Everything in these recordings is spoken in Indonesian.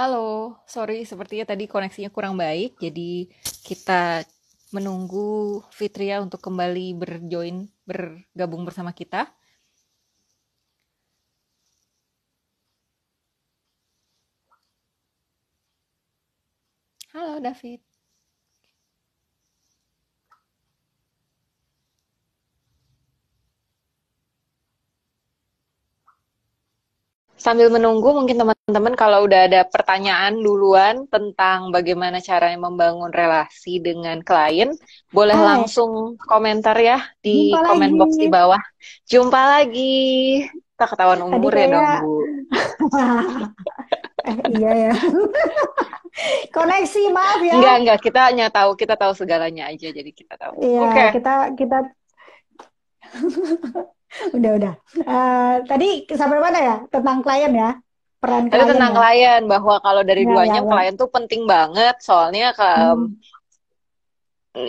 Halo, sorry sepertinya tadi koneksinya kurang baik, jadi kita menunggu Fitria untuk kembali berjoin, bergabung bersama kita. Halo David. sambil menunggu mungkin teman-teman kalau udah ada pertanyaan duluan tentang bagaimana caranya membangun relasi dengan klien, boleh Hai. Ah. langsung komentar ya di Jumpa comment box di bawah. Jumpa lagi. tak ketahuan umur ya dong, Bu. eh, iya ya. Koneksi maaf ya. Enggak, enggak, kita hanya tahu, kita tahu segalanya aja jadi kita tahu. Iya, okay. kita kita udah udah. Uh, tadi sampai mana ya tentang klien ya? Peran klien. tentang ya? klien bahwa kalau dari ya, duanya ya, klien tuh penting banget soalnya ke, hmm.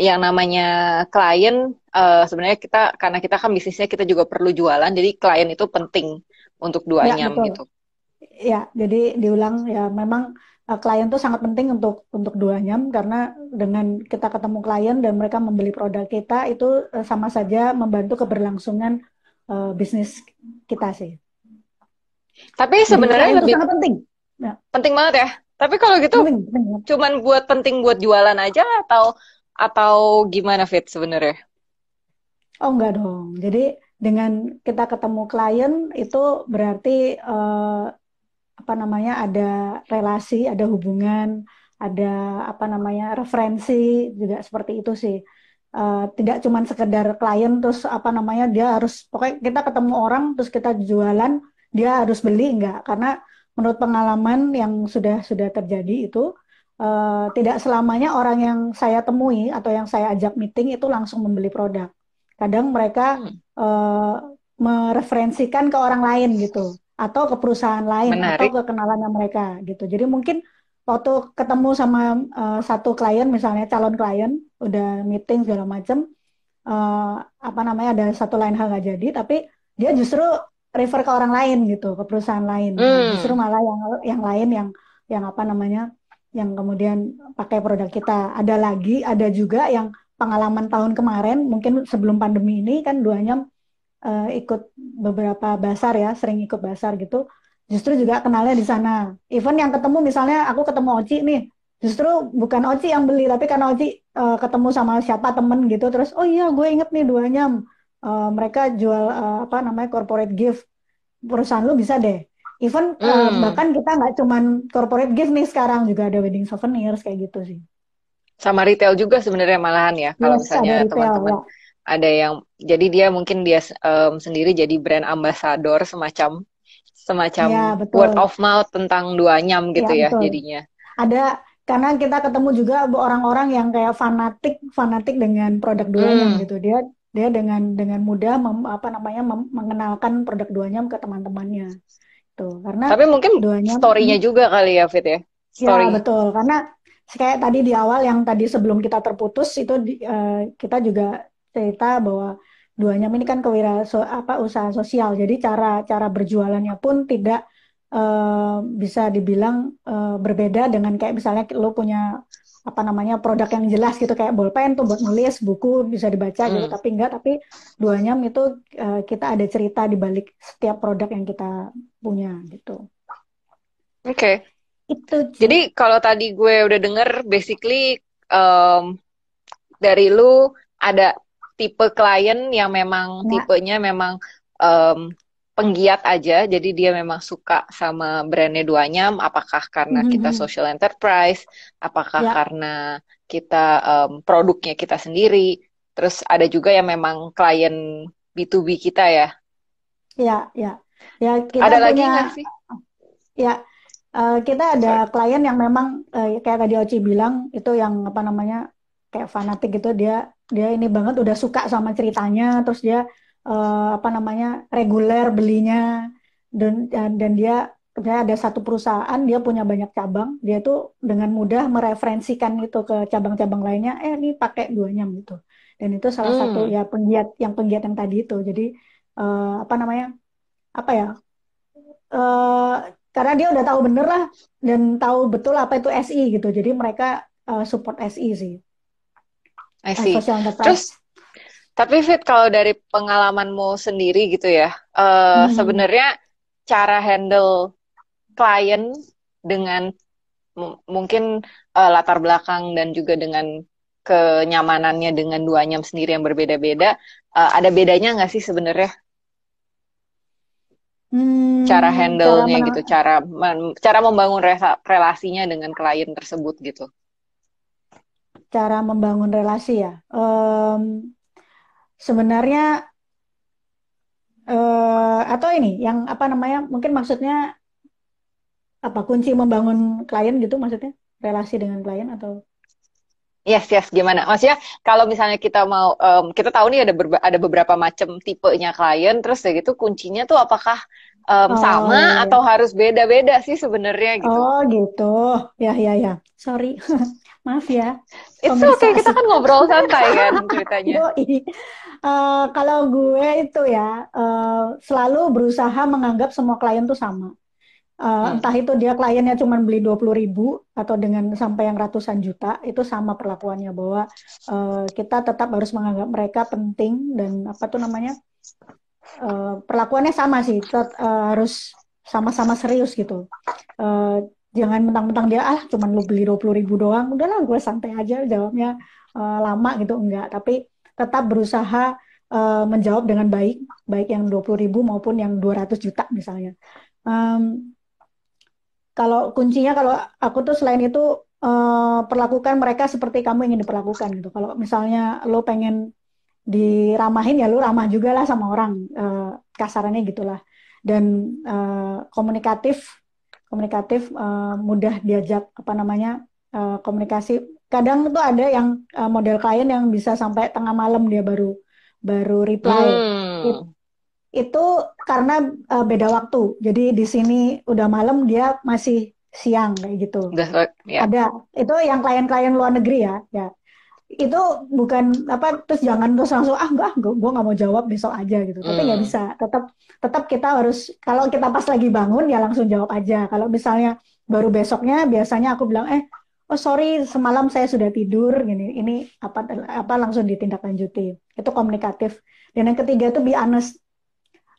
yang namanya klien uh, sebenarnya kita karena kita kan bisnisnya kita juga perlu jualan jadi klien itu penting untuk ya, duanya ya, gitu. Ya, jadi diulang ya memang eh, klien tuh sangat penting untuk untuk duanya karena dengan kita ketemu klien dan mereka membeli produk kita itu sama saja membantu keberlangsungan uh, bisnis kita sih. Tapi sebenarnya lebih sangat penting. Ya. Penting banget ya. Tapi kalau gitu penting, penting. cuman buat penting buat jualan aja atau atau gimana fit sebenarnya? Oh enggak dong. Jadi dengan kita ketemu klien itu berarti uh, apa namanya ada relasi, ada hubungan, ada apa namanya referensi juga seperti itu sih. Uh, tidak cuma sekedar klien terus apa namanya dia harus pokoknya kita ketemu orang terus kita jualan dia harus beli enggak karena menurut pengalaman yang sudah sudah terjadi itu uh, tidak selamanya orang yang saya temui atau yang saya ajak meeting itu langsung membeli produk kadang mereka uh, mereferensikan ke orang lain gitu atau ke perusahaan lain Menarik. atau ke kenalannya mereka gitu jadi mungkin waktu ketemu sama uh, satu klien misalnya calon klien udah meeting segala macem uh, apa namanya ada satu lain hal nggak jadi tapi dia justru refer ke orang lain gitu ke perusahaan lain nah, hmm. justru malah yang yang lain yang yang apa namanya yang kemudian pakai produk kita ada lagi ada juga yang pengalaman tahun kemarin mungkin sebelum pandemi ini kan duanya uh, eh, ikut beberapa basar ya sering ikut basar gitu justru juga kenalnya di sana. Even yang ketemu misalnya aku ketemu Oci nih, justru bukan Oci yang beli tapi karena Oci uh, ketemu sama siapa temen gitu terus oh iya gue inget nih duanya uh, mereka jual uh, apa namanya corporate gift perusahaan lu bisa deh. Even hmm. bahkan kita nggak cuman corporate gift nih sekarang juga ada wedding souvenirs kayak gitu sih. Sama retail juga sebenarnya malahan ya yes, kalau misalnya teman-teman ya. ada yang jadi dia mungkin dia um, sendiri jadi brand ambassador semacam semacam ya, betul. word of mouth tentang duanyam iya, gitu ya, ya jadinya. Ada karena kita ketemu juga orang-orang yang kayak fanatik fanatik dengan produk duanyam hmm. gitu dia dia dengan dengan mudah mem, apa namanya mem, mengenalkan produk dua nyam ke teman-temannya. Tuh, karena Tapi mungkin storynya juga kali ya Fit ya. Iya, Story. betul. Karena kayak tadi di awal yang tadi sebelum kita terputus itu uh, kita juga cerita bahwa duanya ini kan kewira so, apa usaha sosial jadi cara cara berjualannya pun tidak uh, bisa dibilang uh, berbeda dengan kayak misalnya lo punya apa namanya produk yang jelas gitu kayak bolpen tuh buat nulis buku bisa dibaca gitu. hmm. gitu tapi enggak tapi duanya itu uh, kita ada cerita di balik setiap produk yang kita punya gitu oke okay. itu jadi kalau tadi gue udah denger basically um, dari lu ada tipe klien yang memang ya. tipenya memang um, penggiat aja, jadi dia memang suka sama brandnya duanya. Apakah karena mm-hmm. kita social enterprise, apakah ya. karena kita um, produknya kita sendiri. Terus ada juga yang memang klien B2B kita ya. Ya, ya, ya. Kita ada punya, lagi nggak sih? Ya, uh, kita ada Sorry. klien yang memang uh, kayak tadi Oci bilang itu yang apa namanya kayak fanatik gitu dia dia ini banget udah suka sama ceritanya terus dia uh, apa namanya reguler belinya dan dan, dan dia misalnya ada satu perusahaan dia punya banyak cabang dia tuh dengan mudah mereferensikan itu ke cabang-cabang lainnya eh ini pakai duanya gitu dan itu salah hmm. satu ya penggiat yang penggiat yang tadi itu jadi uh, apa namanya apa ya uh, karena dia udah tahu bener lah dan tahu betul apa itu SI gitu jadi mereka uh, support SI sih I see. Social Terus, tapi Fit kalau dari pengalamanmu sendiri gitu ya, uh, hmm. sebenarnya cara handle klien dengan mungkin uh, latar belakang dan juga dengan kenyamanannya dengan dua nyam sendiri yang berbeda-beda, uh, ada bedanya nggak sih sebenarnya? Hmm, cara handle-nya gitu, cara cara membangun relasinya dengan klien tersebut gitu cara membangun relasi ya. Um, sebenarnya uh, atau ini yang apa namanya mungkin maksudnya apa kunci membangun klien gitu maksudnya relasi dengan klien atau Yes, yes. Gimana? Maksudnya kalau misalnya kita mau, um, kita tahu nih ada ada beberapa macam tipenya klien. Terus ya gitu kuncinya tuh apakah um, oh, sama iya, iya. atau harus beda-beda sih sebenarnya gitu? Oh gitu. Ya, ya, ya. Sorry. Maaf ya. oke, okay, kita kan ngobrol santai kan ceritanya. uh, kalau gue itu ya, uh, selalu berusaha menganggap semua klien tuh sama. Uh, hmm. Entah itu dia kliennya cuma beli 20 ribu atau dengan sampai yang ratusan juta, itu sama perlakuannya bahwa uh, kita tetap harus menganggap mereka penting dan apa tuh namanya, uh, perlakuannya sama sih, tetap, uh, harus sama-sama serius gitu. Uh, jangan mentang-mentang dia ah cuman lu beli dua puluh ribu doang udahlah gue santai aja jawabnya uh, lama gitu enggak tapi tetap berusaha uh, menjawab dengan baik baik yang dua puluh ribu maupun yang 200 juta misalnya um, kalau kuncinya kalau aku tuh selain itu uh, perlakukan mereka seperti kamu ingin diperlakukan gitu kalau misalnya lo pengen diramahin ya lu ramah juga lah sama orang uh, kasarannya gitulah dan uh, komunikatif komunikatif uh, mudah diajak apa namanya uh, komunikasi kadang tuh ada yang uh, model klien yang bisa sampai tengah malam dia baru baru reply hmm. It, itu karena uh, beda waktu jadi di sini udah malam dia masih siang kayak gitu yeah. Ya. ada itu yang klien-klien luar negeri ya ya itu bukan apa terus jangan terus langsung ah enggak gue gak mau jawab besok aja gitu tapi nggak ya mm. bisa tetap tetap kita harus kalau kita pas lagi bangun ya langsung jawab aja kalau misalnya baru besoknya biasanya aku bilang eh oh sorry semalam saya sudah tidur gini ini apa apa langsung ditindaklanjuti itu komunikatif dan yang ketiga itu be honest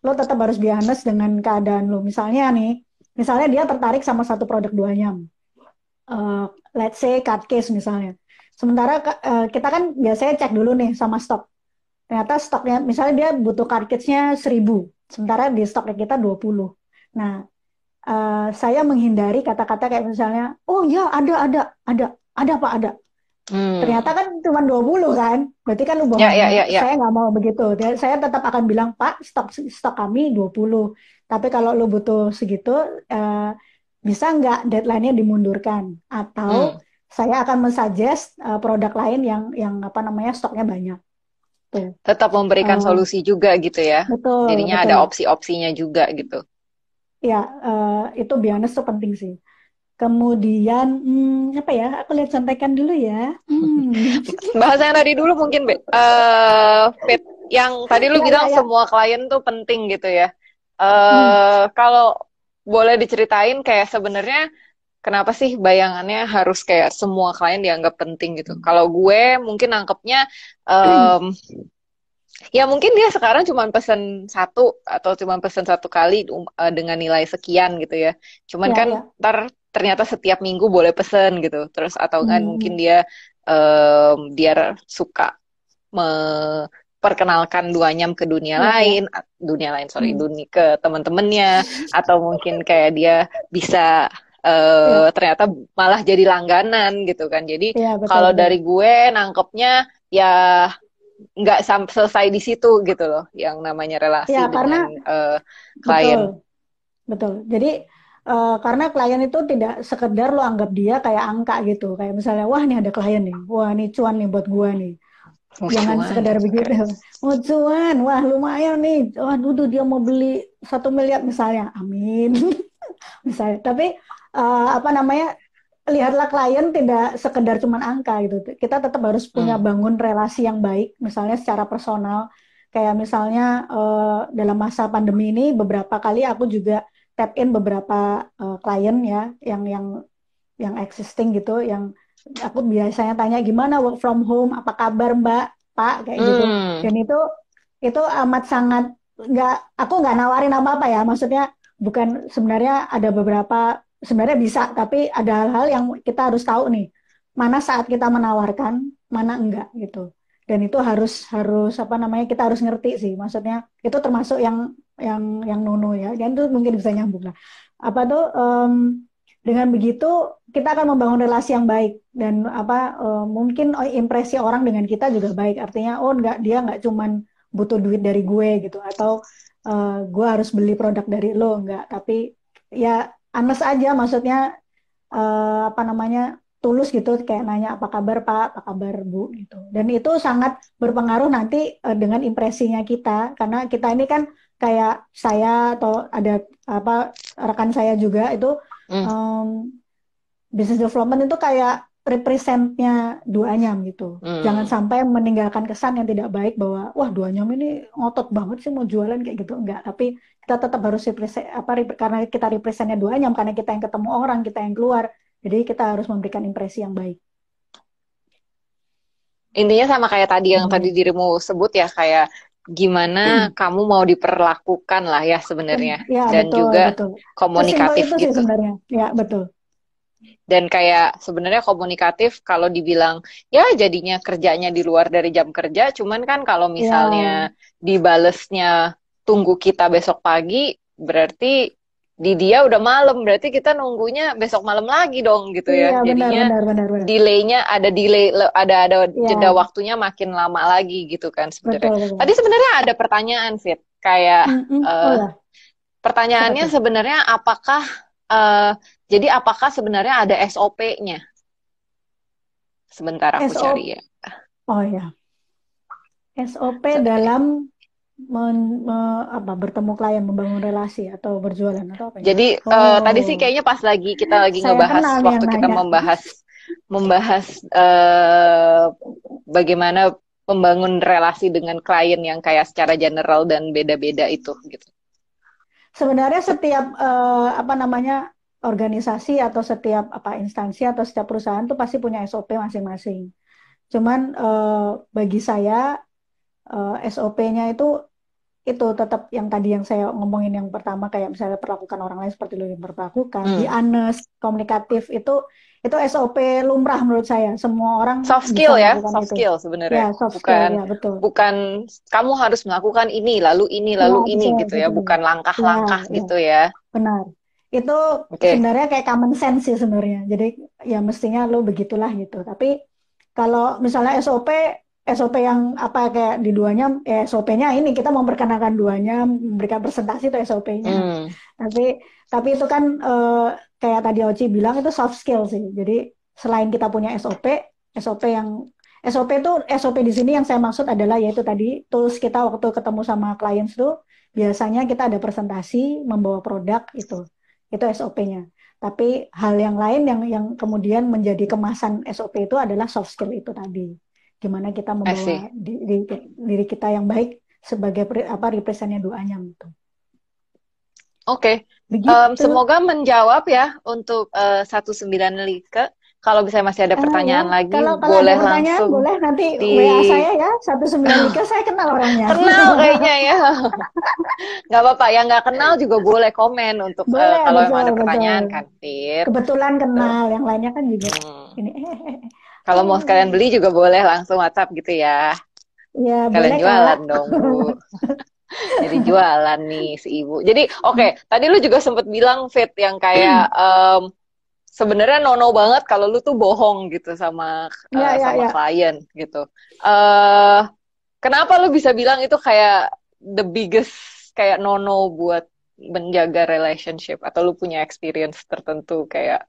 lo tetap harus be honest dengan keadaan lo misalnya nih misalnya dia tertarik sama satu produk duanya uh, eh, let's say cut case misalnya Sementara uh, kita kan biasanya cek dulu nih sama stok. Ternyata stoknya, misalnya dia butuh cartridge-nya 1000, sementara di stoknya kita 20. Nah, uh, saya menghindari kata-kata kayak misalnya, oh ya ada, ada, ada, ada apa ada. Hmm. Ternyata kan cuma 20 kan, berarti kan yeah, yeah, yeah, yeah. Ya. saya nggak mau begitu. Saya tetap akan bilang, pak stok, stok kami 20. Tapi kalau lo butuh segitu, uh, bisa nggak deadline-nya dimundurkan? Atau... Hmm saya akan mensuggest uh, produk lain yang yang apa namanya stoknya banyak. Tuh. Tetap memberikan uh, solusi juga gitu ya. Betul. Jadinya betul. ada opsi-opsinya juga gitu. Ya, uh, itu biasanya itu penting sih. Kemudian hmm, apa ya? Aku lihat sampaikan dulu ya. Hmm. yang tadi dulu mungkin, Be. Uh, yang tadi lu ya, bilang ya, ya. semua klien tuh penting gitu ya. Uh, hmm. Kalau boleh diceritain kayak sebenarnya kenapa sih bayangannya harus kayak semua klien dianggap penting gitu kalau gue mungkin nangkepnya um, ya mungkin dia sekarang cuma pesen satu atau cuma pesen satu kali uh, dengan nilai sekian gitu ya cuman ya, kan ya. ntar ternyata setiap minggu boleh pesen gitu terus atau kan mungkin dia um, dia suka memperkenalkan duanyam ke dunia hmm. lain dunia lain sorry hmm. dunia ke teman-temannya atau mungkin kayak dia bisa uh, iya. eh, yeah. ternyata malah jadi langganan gitu kan. Jadi yeah, iya, kalau dari gue nangkepnya ya nggak sampai selesai di situ gitu loh yang namanya relasi ya, karena, dengan uh, klien. Betul. betul. Jadi uh, karena klien itu tidak sekedar lo anggap dia kayak angka gitu. Kayak misalnya wah ini ada klien nih. Wah ini cuan nih buat gua nih. Oh, Jangan cuan, sekedar begitu. Oh cuan, wah lumayan nih. Wah duduk dia mau beli satu miliar misalnya. Amin. misalnya. Tapi uh, apa namanya lihatlah klien tidak sekedar cuman angka gitu. Kita tetap harus hmm. punya bangun relasi yang baik, misalnya secara personal. Kayak misalnya uh, dalam masa pandemi ini beberapa kali aku juga tap in beberapa uh, klien ya yang yang yang existing gitu, yang aku biasanya tanya gimana work from home, apa kabar Mbak, Pak kayak gitu. Mm. Dan itu itu amat sangat nggak aku nggak nawarin apa apa ya, maksudnya bukan sebenarnya ada beberapa sebenarnya bisa tapi ada hal-hal yang kita harus tahu nih mana saat kita menawarkan mana enggak gitu dan itu harus harus apa namanya kita harus ngerti sih maksudnya itu termasuk yang yang yang nono ya dan itu mungkin bisa nyambung lah apa tuh um, dengan begitu kita akan membangun relasi yang baik dan apa um, mungkin oh, impresi orang dengan kita juga baik artinya oh enggak dia enggak cuman butuh duit dari gue gitu atau uh, gue harus beli produk dari lo enggak, tapi ya anes aja maksudnya uh, apa namanya tulus gitu kayak nanya apa kabar Pak, apa kabar Bu gitu. Dan itu sangat berpengaruh nanti uh, dengan impresinya kita karena kita ini kan kayak saya atau ada apa rekan saya juga itu mm. um, business development itu kayak representnya duanyam gitu. Mm. Jangan sampai meninggalkan kesan yang tidak baik bahwa wah duanyam ini ngotot banget sih mau jualan kayak gitu enggak. Tapi kita tetap harus represent, apa, karena kita representnya doanya, karena kita yang ketemu orang, kita yang keluar. Jadi kita harus memberikan impresi yang baik. Intinya sama kayak tadi yang hmm. tadi dirimu sebut ya, kayak gimana hmm. kamu mau diperlakukan lah ya sebenarnya hmm, ya, dan betul, juga betul. komunikatif gitu. sebenarnya. Ya, betul. Dan kayak sebenarnya komunikatif kalau dibilang ya jadinya kerjanya di luar dari jam kerja, cuman kan kalau ya. misalnya ya. dibalesnya tunggu kita besok pagi berarti di dia udah malam berarti kita nunggunya besok malam lagi dong gitu ya iya, jadinya benar, benar, benar, delaynya ada delay ada ada iya. jeda waktunya makin lama lagi gitu kan sebenarnya tadi sebenarnya ada pertanyaan fit kayak mm -hmm. uh, pertanyaannya sebenarnya apakah uh, jadi apakah sebenarnya ada SOP-nya sebentar aku SO... cari ya oh ya SOP, SOP dalam men, me, apa bertemu klien membangun relasi atau berjualan atau apa? Ya? Jadi eh, oh. uh, tadi sih kayaknya pas lagi kita lagi Saya ngebahas waktu kita nanya. membahas membahas uh, bagaimana membangun relasi dengan klien yang kayak secara general dan beda-beda itu gitu. Sebenarnya setiap uh, apa namanya organisasi atau setiap apa instansi atau setiap perusahaan tuh pasti punya SOP masing-masing. Cuman uh, bagi saya uh, SOP-nya itu itu tetap yang tadi yang saya ngomongin yang pertama kayak misalnya perlakukan orang lain seperti lo yang perlakukan, hmm. di honest, komunikatif itu itu SOP lumrah menurut saya. Semua orang soft skill ya, soft itu. skill sebenarnya. Ya, soft bukan skill, ya, betul. bukan kamu harus melakukan ini lalu ini lalu ya, ini betul, gitu ya, bukan langkah-langkah ya, ya. gitu ya. ya. Benar. Itu okay. sebenarnya kayak common sense sih sebenarnya. Jadi ya mestinya lo begitulah gitu. Tapi kalau misalnya SOP SOP yang apa kayak di duanya eh, SOP-nya ini kita memperkenalkan duanya memberikan presentasi tuh SOP-nya mm. tapi tapi itu kan uh, kayak tadi Oci bilang itu soft skill sih jadi selain kita punya SOP SOP yang SOP itu SOP di sini yang saya maksud adalah yaitu tadi tools kita waktu ketemu sama clients tuh biasanya kita ada presentasi membawa produk itu itu SOP-nya tapi hal yang lain yang yang kemudian menjadi kemasan SOP itu adalah soft skill itu tadi gimana kita membawa diri, diri kita yang baik sebagai apa representnya doanya gitu. Oke, okay. um, semoga menjawab ya untuk eh, satu sembilan Lika. Kalau bisa masih ada eh, pertanyaan uh, lagi, kalau, kalau boleh ada langsung. Boleh nanti di... saya ya satu sembilan Lika saya kenal orangnya. Kenal kayaknya ya. nggak apa-apa ya nggak kenal juga boleh komen untuk eh, boleh, uh, kalau betul, ada pertanyaan kan Kebetulan kenal, Tuh. yang lainnya kan juga hmm. ini. Kalau mau sekalian beli juga boleh langsung WhatsApp gitu ya. Iya, Kalian boleh jualan kan? dong, Bu. Jadi jualan nih si Ibu. Jadi oke, okay, tadi lu juga sempat bilang Fit yang kayak um, sebenarnya nono banget kalau lu tuh bohong gitu sama ya, uh, ya, sama ya. klien gitu. Uh, kenapa lu bisa bilang itu kayak the biggest kayak nono buat menjaga relationship atau lu punya experience tertentu kayak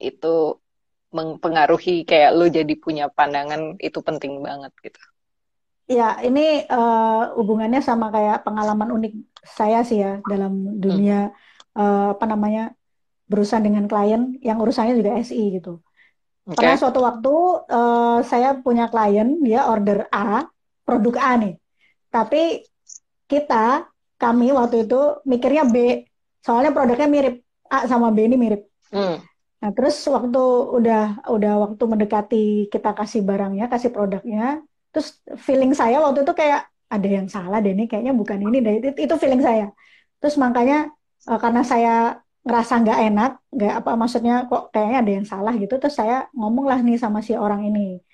itu mempengaruhi kayak lo jadi punya pandangan itu penting banget gitu. Ya, ini uh, hubungannya sama kayak pengalaman unik saya sih ya dalam dunia hmm. uh, apa namanya berurusan dengan klien yang urusannya juga SI gitu. Okay. Pernah suatu waktu uh, saya punya klien dia order A, produk A nih. Tapi kita kami waktu itu mikirnya B, soalnya produknya mirip A sama B ini mirip. Hmm. Nah, terus waktu udah udah waktu mendekati kita kasih barangnya, kasih produknya, terus feeling saya waktu itu kayak ada yang salah deh nih, kayaknya bukan ini deh. Itu, feeling saya. Terus makanya eh, karena saya ngerasa nggak enak, nggak apa maksudnya kok kayaknya ada yang salah gitu, terus saya ngomong lah nih sama si orang ini.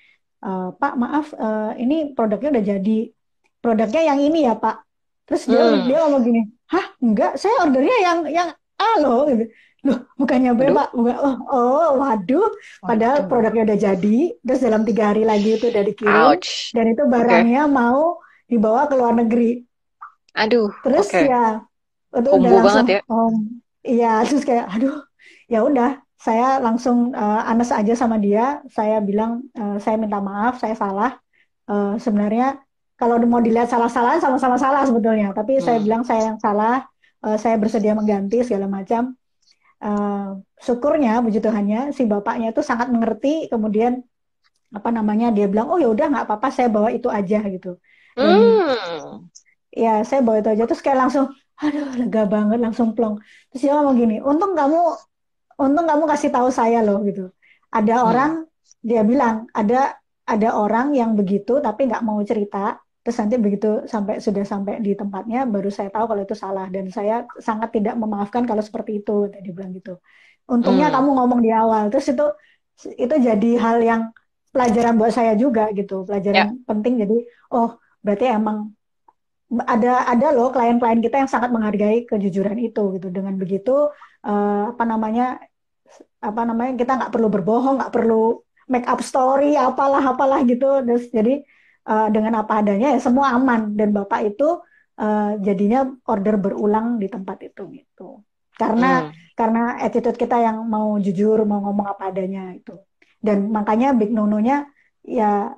E, Pak, maaf, eh, ini produknya udah jadi. Produknya yang ini ya, Pak. Terus dia hmm. dia ngomong gini, "Hah, enggak, saya ordernya yang yang A loh." Gitu loh bukannya B, ya, Pak. oh, oh, waduh. Padahal waduh. produknya udah jadi, terus dalam tiga hari lagi itu udah dikirim. Ouch. Dan itu barangnya okay. mau dibawa ke luar negeri. Aduh. Terus okay. ya, itu udah langsung. Banget ya. Um, iya, terus kayak, aduh, ya udah. Saya langsung uh, eh, anes aja sama dia. Saya bilang, uh, saya minta maaf, saya salah. Uh, sebenarnya kalau mau dilihat salah-salah, sama-sama salah sebetulnya. Tapi hmm. saya bilang saya yang salah. Uh, saya bersedia mengganti segala macam uh, syukurnya puji Tuhannya si bapaknya itu sangat mengerti kemudian apa namanya dia bilang oh ya udah nggak apa-apa saya bawa itu aja gitu dan, mm. ya saya bawa itu aja terus kayak langsung aduh lega banget langsung plong terus dia ngomong gini untung kamu untung kamu kasih tahu saya loh gitu ada hmm. orang dia bilang ada ada orang yang begitu tapi nggak mau cerita Terus nanti begitu sampai sudah sampai di tempatnya, baru saya tahu kalau itu salah dan saya sangat tidak memaafkan kalau seperti itu. Tadi bilang gitu. Untungnya hmm. kamu ngomong di awal. Terus itu itu jadi hal yang pelajaran buat saya juga gitu, pelajaran yeah. penting. Jadi oh berarti emang ada ada loh klien-klien kita yang sangat menghargai kejujuran itu gitu. Dengan begitu uh, apa namanya apa namanya kita nggak perlu berbohong, nggak perlu make up story apalah apalah gitu. Terus jadi uh, dengan apa adanya ya semua aman dan bapak itu uh, jadinya order berulang di tempat itu gitu karena hmm. karena attitude kita yang mau jujur mau ngomong apa adanya itu dan makanya big nono-nya ya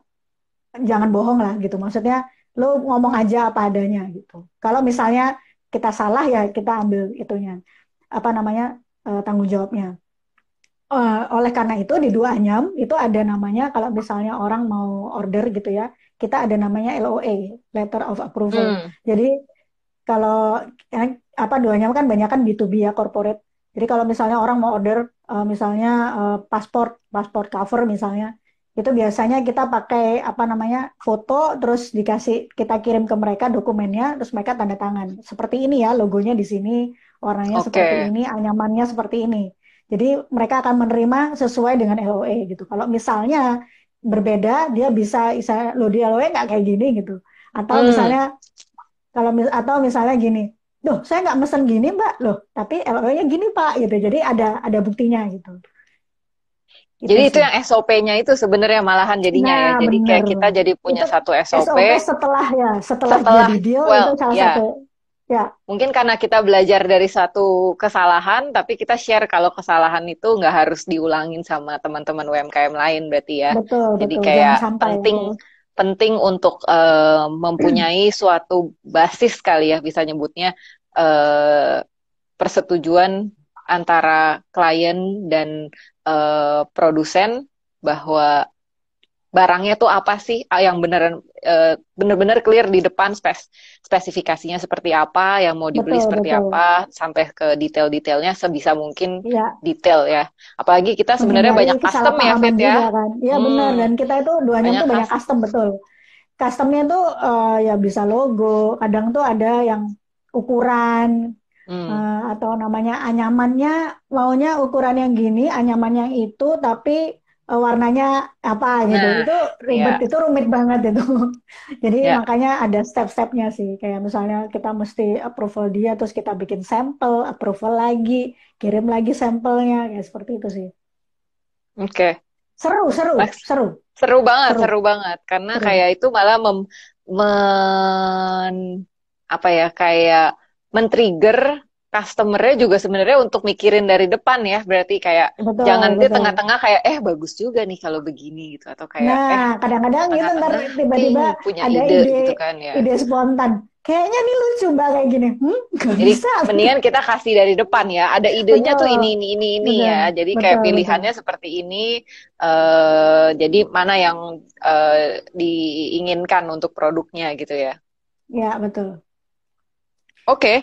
jangan bohong lah gitu maksudnya lo ngomong aja apa adanya gitu kalau misalnya kita salah ya kita ambil itunya apa namanya uh, tanggung jawabnya oleh karena itu di dua anyam itu ada namanya kalau misalnya orang mau order gitu ya kita ada namanya LOA, Letter of Approval. Hmm. Jadi kalau eh, apa doanya kan banyak kan B2B ya corporate. Jadi kalau misalnya orang mau order uh, misalnya uh, eh, paspor, paspor cover misalnya, itu biasanya kita pakai apa namanya foto terus dikasih kita kirim ke mereka dokumennya terus mereka tanda tangan. Seperti ini ya logonya di sini, warnanya okay. seperti ini, anyamannya seperti ini. Jadi mereka akan menerima sesuai dengan LOA gitu. Kalau misalnya berbeda dia bisa bisa lo lo nggak kayak gini gitu atau hmm. misalnya kalau atau misalnya gini loh saya nggak mesen gini mbak loh tapi LO-nya gini pak gitu jadi ada ada buktinya gitu Gitu jadi sih. itu yang SOP-nya itu sebenarnya malahan jadinya ya. nah, ya. Jadi bener. kayak kita jadi punya itu satu SOP. SOP setelah ya, setelah, setelah jadi deal well, itu salah yeah. satu Ya. Mungkin karena kita belajar dari satu kesalahan, tapi kita share kalau kesalahan itu nggak harus diulangin sama teman-teman UMKM lain berarti ya. Betul, Jadi betul. kayak penting ya. penting untuk uh, mempunyai suatu basis kali ya bisa nyebutnya uh, persetujuan antara klien dan uh, produsen bahwa barangnya tuh apa sih ah, yang beneran uh, bener-bener clear di depan spes spesifikasinya seperti apa yang mau dibeli betul, seperti betul. apa sampai ke detail-detailnya sebisa mungkin ya. detail ya apalagi kita sebenarnya iya, banyak custom ya Fit ya kan. iya kan? Ya, hmm. benar dan kita itu duanya banyak tuh banyak custom, custom betul customnya tuh uh, ya bisa logo kadang tuh ada yang ukuran hmm. uh, atau namanya anyamannya maunya ukuran yang gini anyaman yang itu tapi Eh, warnanya apa gitu. Nah, itu iya. ribet, yeah. itu rumit banget itu. Jadi yeah. makanya ada step-stepnya sih. Kayak misalnya kita mesti approval dia, terus kita bikin sampel, approval lagi, kirim lagi sampelnya, kayak seperti itu sih. Oke. Okay. Seru, seru, Mas, seru. Seru banget, seru, seru banget. Karena seru. kayak itu malah mem, men apa ya kayak men-trigger customer-nya juga sebenarnya untuk mikirin dari depan ya berarti kayak betul, jangan betul. di tengah-tengah kayak eh bagus juga nih kalau begini gitu atau kayak nah eh, kadang-kadang gitu ntar tiba-tiba punya ada ide, ide gitu kan ya ide spontan kayaknya nih lucu mbak kayak gini hmm, jadi bisa. mendingan kita kasih dari depan ya ada idenya betul. tuh ini ini ini ini ya jadi betul, kayak pilihannya betul. seperti ini uh, jadi mana yang uh, diinginkan untuk produknya gitu ya ya betul Oke, okay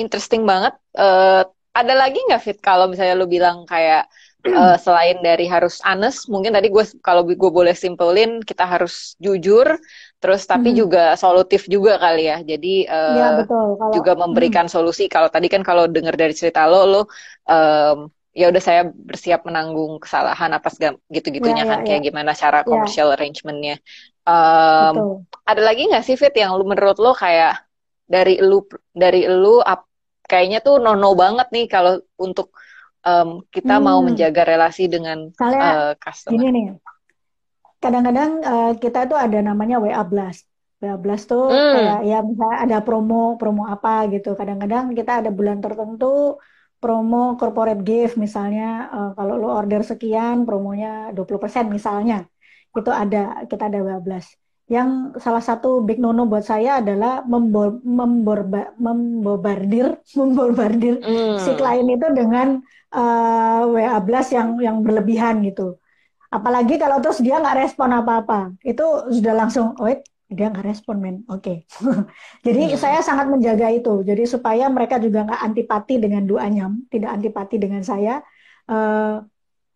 interesting banget. Uh, ada lagi nggak fit kalau misalnya lu bilang kayak uh, selain dari harus honest, mungkin tadi gue kalau gue boleh simpelin kita harus jujur, terus tapi hmm. juga solutif juga kali ya. Jadi uh, ya, betul. Kalau, juga memberikan hmm. solusi. Kalau tadi kan kalau dengar dari cerita lo, lo um, ya udah saya bersiap menanggung kesalahan apa segala gitu-gitunya ya, kan, ya, kan ya. kayak gimana cara ya. commercial ya. arrangementnya. Um, ada lagi nggak sih Fit yang lu menurut lo kayak dari lu dari lu ap, kayaknya tuh nono banget nih kalau untuk um, kita hmm. mau menjaga relasi dengan Soalnya, uh, customer. Gini nih, kadang-kadang uh, kita tuh ada namanya WA blast. WA blast tuh hmm. kayak ya bisa ada promo promo apa gitu. Kadang-kadang kita ada bulan tertentu promo corporate gift misalnya uh, kalau lu order sekian promonya 20% misalnya. Itu ada kita ada WA blast yang salah satu big nono buat saya adalah membor, memborba, membobardir membobardir mm. si klien itu dengan uh, eh, WA blast yang yang berlebihan gitu. Apalagi kalau terus dia nggak respon apa-apa, itu sudah langsung oh, wait dia nggak respon men. Oke. Okay. Jadi mm. saya sangat menjaga itu. Jadi supaya mereka juga nggak antipati dengan doanya tidak antipati dengan saya. Uh,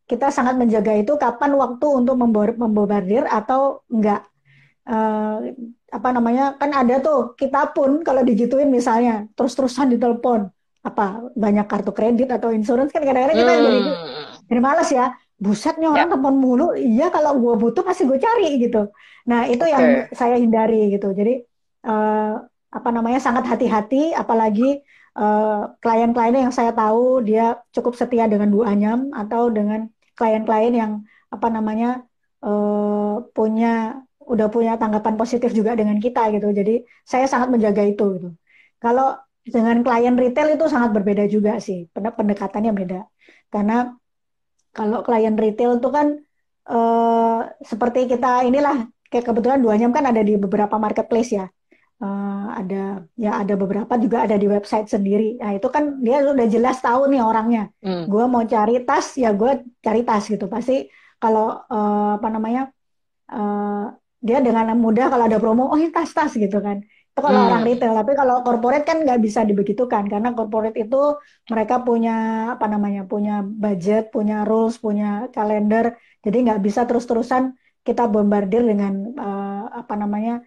kita sangat menjaga itu kapan waktu untuk membobardir atau enggak uh, apa namanya kan ada tuh kita pun kalau digituin misalnya terus-terusan ditelepon apa banyak kartu kredit atau insurance kan kadang-kadang kita hmm. jadi, jadi malas ya buset nih orang ya. telepon mulu iya kalau gue butuh pasti gue cari gitu nah itu okay. yang saya hindari gitu jadi uh, apa namanya sangat hati-hati apalagi klien eh, klien-kliennya yang saya tahu dia cukup setia dengan Bu Anyam atau dengan klien-klien yang apa namanya uh, punya udah punya tanggapan positif juga dengan kita gitu. Jadi saya sangat menjaga itu gitu. Kalau dengan klien retail itu sangat berbeda juga sih. Pendekatannya beda. Karena kalau klien retail itu kan eh, seperti kita inilah kayak kebetulan duanya kan ada di beberapa marketplace ya. Eh, ada ya ada beberapa juga ada di website sendiri. Nah, itu kan dia udah jelas tahu nih orangnya. Mm. Gua mau cari tas ya gue cari tas gitu. Pasti kalau eh, apa namanya Uh, dia dengan mudah kalau ada promo oh ini tas-tas gitu kan itu kalau hmm. orang retail tapi kalau corporate kan nggak bisa dibegitukan karena corporate itu mereka punya apa namanya punya budget punya rules punya kalender jadi nggak bisa terus-terusan kita bombardir dengan uh, apa namanya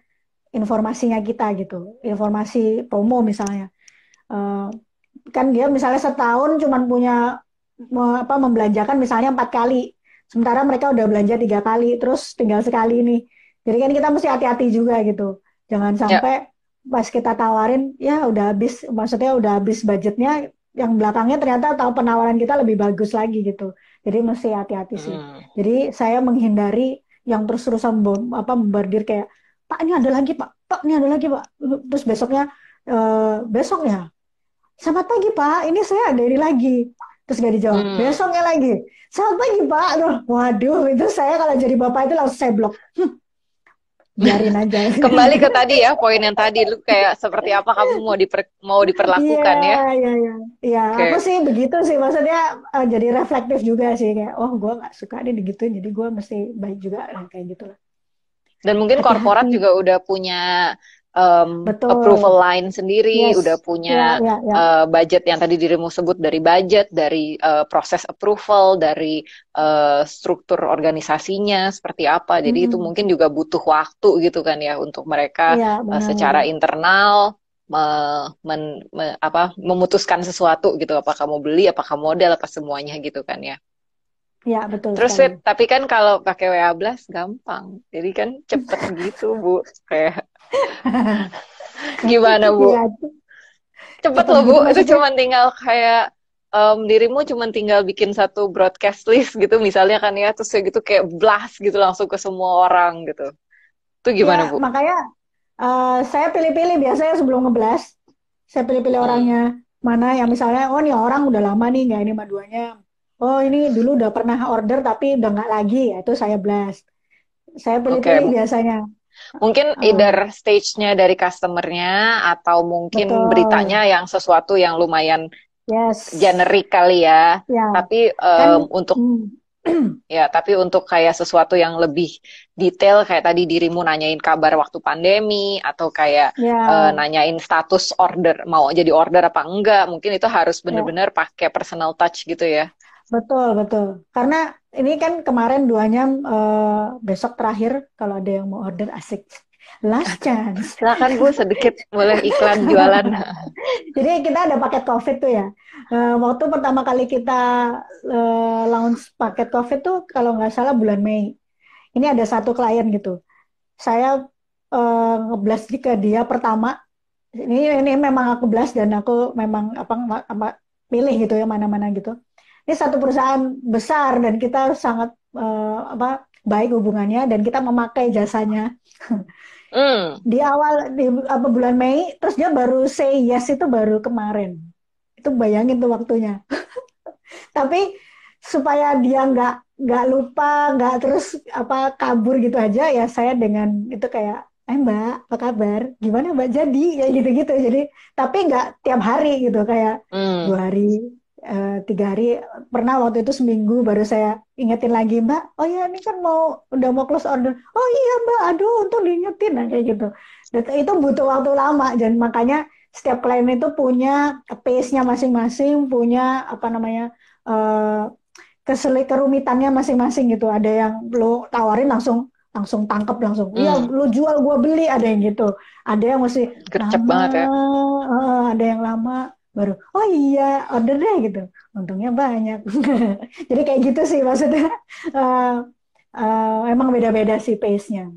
informasinya kita gitu informasi promo misalnya uh, kan dia misalnya setahun cuma punya apa membelanjakan misalnya empat kali sementara mereka udah belanja tiga kali terus tinggal sekali nih. Jadi kan kita mesti hati-hati juga gitu. Jangan ya. sampai ya. pas kita tawarin ya udah habis maksudnya udah habis budgetnya yang belakangnya ternyata tahu penawaran kita lebih bagus lagi gitu. Jadi mesti hati-hati sih. Hmm. Jadi saya menghindari yang terus-terusan bom, apa membardir kayak Pak ini ada lagi Pak, Pak ini ada lagi Pak. Terus besoknya e, besoknya selamat pagi Pak, ini saya ada ini lagi. Terus gak dijawab. Hmm. Besoknya lagi. Selamat pagi Pak. Loh, waduh itu saya kalau jadi bapak itu langsung saya blok. Hm, biarin aja kembali ke tadi ya poin yang tadi lu kayak seperti apa kamu mau diper mau diperlakukan yeah, ya iya iya iya okay. aku sih begitu sih maksudnya uh, jadi reflektif juga sih kayak oh gue nggak suka nih gitu jadi gue mesti baik juga kayak gitulah dan mungkin korporat juga udah punya um, Betul. approval line sendiri, yes. udah punya yeah, yeah, yeah. Uh, budget yang tadi dirimu sebut dari budget, dari uh, proses approval, dari uh, struktur organisasinya seperti apa. Jadi mm -hmm. itu mm-hmm. mungkin juga butuh waktu gitu kan ya untuk mereka yeah, iya, uh, secara internal me, men, me, apa, memutuskan sesuatu gitu, apakah mau beli, apakah kamu model, apa semuanya gitu kan ya. Ya, betul. Terus Fit, tapi kan kalau pakai WA Blast gampang. Jadi kan cepet gitu, Bu. Kayak Gimana Bu? Iya. Cepet loh Bu, itu cuma tinggal kayak um, dirimu cuma tinggal bikin satu broadcast list gitu misalnya kan ya terus kayak gitu kayak blast gitu langsung ke semua orang gitu itu gimana ya, bu makanya uh, saya pilih-pilih biasanya sebelum ngeblast saya pilih-pilih hmm. orangnya mana yang misalnya oh nih orang udah lama nih nggak ini maduanya oh ini dulu udah pernah order tapi udah nggak lagi ya, itu saya blast saya pilih-pilih okay. biasanya Mungkin oh. either stage-nya dari customernya atau mungkin Betul. beritanya yang sesuatu yang lumayan yes. generik kali ya. ya. Tapi um, kan, untuk hmm. ya, tapi untuk kayak sesuatu yang lebih detail kayak tadi dirimu nanyain kabar waktu pandemi atau kayak yeah. Ya. uh, nanyain status order mau jadi order apa enggak, mungkin itu harus ya. benar-benar yeah. pakai personal touch gitu ya. Betul, betul. Karena ini kan kemarin duanya uh, besok terakhir kalau ada yang mau order asik. Last chance. Silakan Bu sedikit boleh iklan jualan. Jadi kita ada paket COVID tuh ya. Uh, waktu pertama kali kita uh, launch paket COVID tuh kalau nggak salah bulan Mei. Ini ada satu klien gitu. Saya uh, ngeblas ke dia pertama. Ini ini memang aku blast dan aku memang apa, apa pilih gitu ya mana-mana gitu ini satu perusahaan besar dan kita sangat uh, apa baik hubungannya dan kita memakai jasanya. Mm. di awal di apa bulan Mei, terus dia baru say yes itu baru kemarin. Itu bayangin tuh waktunya. Tapi supaya dia nggak nggak lupa, nggak terus apa kabur gitu aja ya saya dengan itu kayak eh mbak apa kabar gimana mbak jadi ya gitu gitu jadi tapi nggak tiap hari gitu kayak mm. dua hari Eh, tiga hari pernah waktu itu seminggu baru saya ingetin lagi mbak oh ya ini kan mau udah mau close order oh iya mbak aduh untuk diingetin nah, kayak gitu Dan itu butuh waktu lama jadi makanya setiap klien itu punya pace-nya masing-masing punya apa namanya uh, eh, keselit kerumitannya masing-masing gitu ada yang lo tawarin langsung langsung tangkep langsung iya, hmm. ya lu jual gua beli ada yang gitu ada yang masih Gercep lama banget ya. Eh, ada yang lama baru oh iya order deh gitu untungnya banyak jadi kayak gitu sih maksudnya uh, uh, emang beda-beda sih pace-nya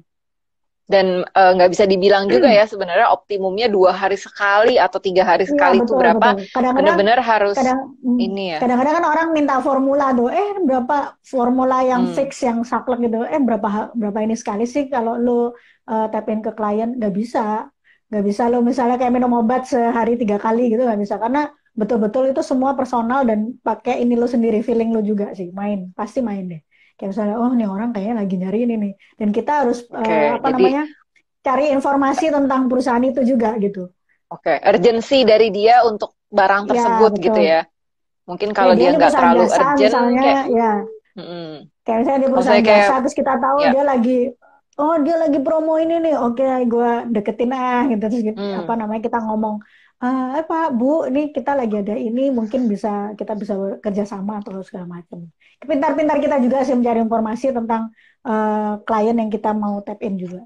dan eh, nggak uh, bisa dibilang juga ya sebenarnya optimumnya dua hari sekali atau tiga hari iya, sekali iya, itu berapa benar-benar harus kadang, hmm, ini ya kadang-kadang kan orang minta formula tuh eh berapa formula yang hmm. fix yang saklek gitu eh berapa berapa ini sekali sih kalau lo uh, tapin ke klien nggak bisa nggak bisa lo misalnya kayak minum obat sehari tiga kali gitu nggak bisa karena betul-betul itu semua personal dan pakai ini lo sendiri feeling lo juga sih main pasti main deh kayak misalnya oh nih orang kayaknya lagi nyari ini nih dan kita harus okay, uh, eh, apa jadi, namanya cari informasi tentang perusahaan itu juga gitu oke okay. urgency dari dia untuk barang iya, tersebut ya, gitu ya mungkin kalau ya, dia nggak terlalu urgent misalnya, kayak ya. -hmm. Kayak misalnya di perusahaan Maksudnya jasa, terus kita tahu ya. dia lagi oh dia lagi promo ini nih oke okay, gue deketin ah gitu terus gitu, hmm. apa namanya kita ngomong eh, eh pak bu ini kita lagi ada ini mungkin bisa kita bisa kerjasama atau segala macam pintar-pintar kita juga sih mencari informasi tentang uh, klien yang kita mau tap in juga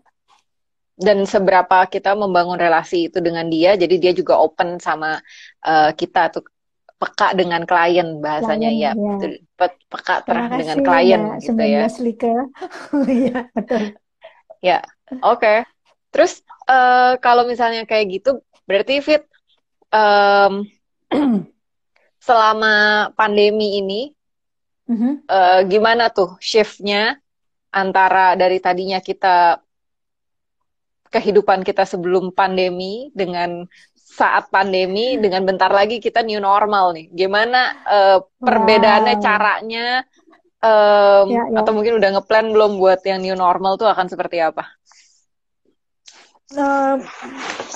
dan seberapa kita membangun relasi itu dengan dia jadi dia juga open sama uh, kita tuh peka dengan klien bahasanya klien, ya, ya. peka terhadap dengan klien ya, gitu ya. Iya, betul. Ya, oke. Okay. Terus uh, kalau misalnya kayak gitu, berarti Fit um, selama pandemi ini mm-hmm. uh, gimana tuh shiftnya antara dari tadinya kita kehidupan kita sebelum pandemi dengan saat pandemi mm-hmm. dengan bentar lagi kita new normal nih. Gimana uh, perbedaannya wow. caranya um, ya, ya. atau mungkin udah ngeplan belum buat yang new normal tuh akan seperti apa? Uh,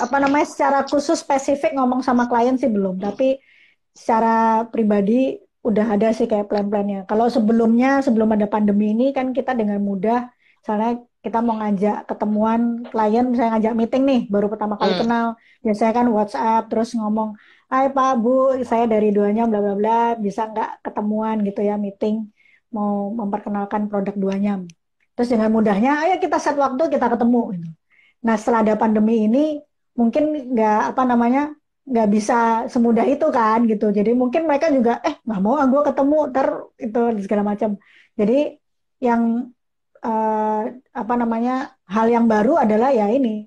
apa namanya secara khusus spesifik ngomong sama klien sih belum, tapi secara pribadi udah ada sih kayak plan-plannya. Kalau sebelumnya sebelum ada pandemi ini kan kita dengan mudah misalnya kita mau ngajak ketemuan klien misalnya ngajak meeting nih baru pertama kali hmm. kenal biasanya kan WhatsApp terus ngomong Hai Pak Bu saya dari duanya bla bla bla bisa nggak ketemuan gitu ya meeting mau memperkenalkan produk duanya. Terus dengan mudahnya, ayo kita set waktu kita ketemu. Gitu. Nah setelah ada pandemi ini, mungkin nggak apa namanya nggak bisa semudah itu kan gitu. Jadi mungkin mereka juga eh nggak mau ah, gue ketemu ter itu segala macam. Jadi yang eh, apa namanya hal yang baru adalah ya ini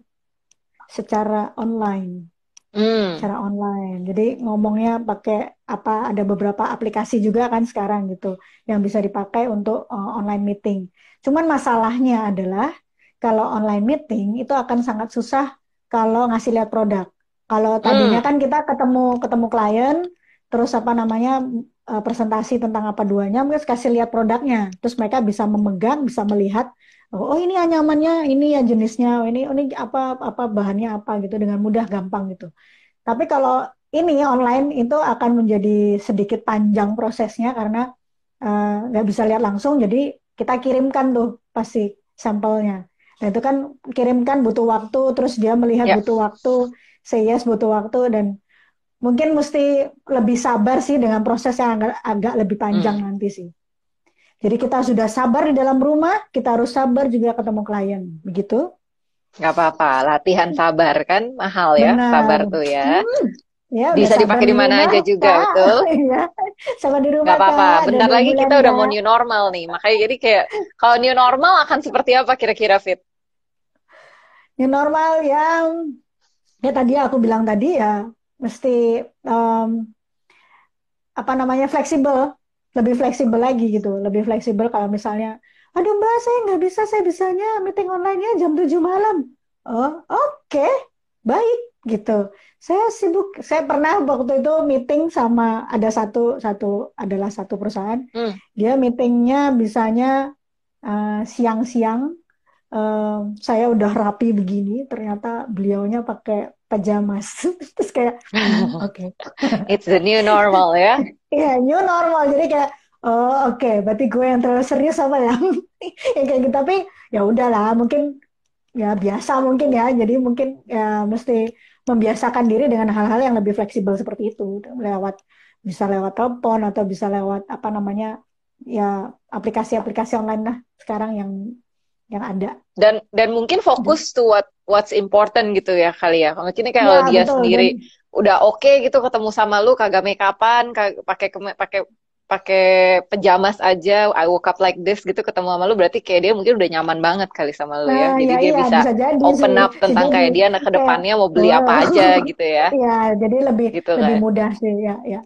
secara online, mm. secara online. Jadi ngomongnya pakai apa ada beberapa aplikasi juga kan sekarang gitu yang bisa dipakai untuk uh, online meeting. Cuman masalahnya adalah kalau online meeting itu akan sangat susah kalau ngasih lihat produk. Kalau hmm. tadinya hmm. kan kita ketemu ketemu klien, terus apa namanya uh, presentasi tentang apa duanya, mungkin kasih lihat produknya, terus mereka bisa memegang, bisa melihat oh ini anyamannya, ini ya jenisnya, ini ini apa apa bahannya apa gitu dengan mudah gampang gitu. Tapi kalau ini online itu akan menjadi sedikit panjang prosesnya karena eh, nggak uh, bisa lihat langsung jadi kita kirimkan tuh pasti sampelnya nah itu kan kirimkan butuh waktu terus dia melihat yeah. butuh waktu say yes butuh waktu dan mungkin mesti lebih sabar sih dengan proses yang agak, agak lebih panjang mm. nanti sih jadi kita sudah sabar di dalam rumah kita harus sabar juga ketemu klien begitu Gak apa-apa, latihan sabar kan mahal ya, Benar. sabar tuh ya. Hmm. Ya, bisa dipakai di mana aja juga itu. betul. Iya. Sama di rumah. Gak apa-apa. Bentar lagi kita udah ya. mau new normal nih. Makanya jadi kayak kalau new normal akan seperti apa kira-kira Fit? New normal yang ya tadi aku bilang tadi ya mesti um, apa namanya fleksibel, lebih fleksibel lagi gitu, lebih fleksibel kalau misalnya, aduh mbak saya nggak bisa, saya bisanya meeting online-nya jam 7 malam. Oh oke, okay. baik gitu. Saya sibuk, saya pernah waktu itu meeting sama ada satu satu adalah satu perusahaan. Hmm. Dia meetingnya bisanya eh, siang-siang. Uh, saya udah rapi begini, ternyata beliaunya pakai pajamas. Terus kayak oke. Okay. It's the new normal ya. Iya, yeah, new normal. Jadi kayak oh oke, okay. berarti gue yang terlalu serius apa ya? ya kayak gitu tapi ya udahlah, mungkin ya biasa mungkin ya. Jadi mungkin ya mesti membiasakan diri dengan hal-hal yang lebih fleksibel seperti itu lewat bisa lewat telepon atau bisa lewat apa namanya ya aplikasi-aplikasi online lah sekarang yang yang ada dan dan mungkin fokus to what what's important gitu ya kali ya mungkin kalau ya, dia betul, sendiri dan, udah oke okay gitu ketemu sama lu kagak make upan pakai pakai pakai pejamas aja I woke up like this gitu ketemu sama lu berarti kayak dia mungkin udah nyaman banget kali sama lu ya. Nah, jadi ya, dia ya, bisa, bisa jadi open sih. up tentang jadi, kayak dia nah, kedepannya mau beli eh, apa aja gitu ya. Iya, jadi lebih gitu lebih kan. mudah sih ya, ya.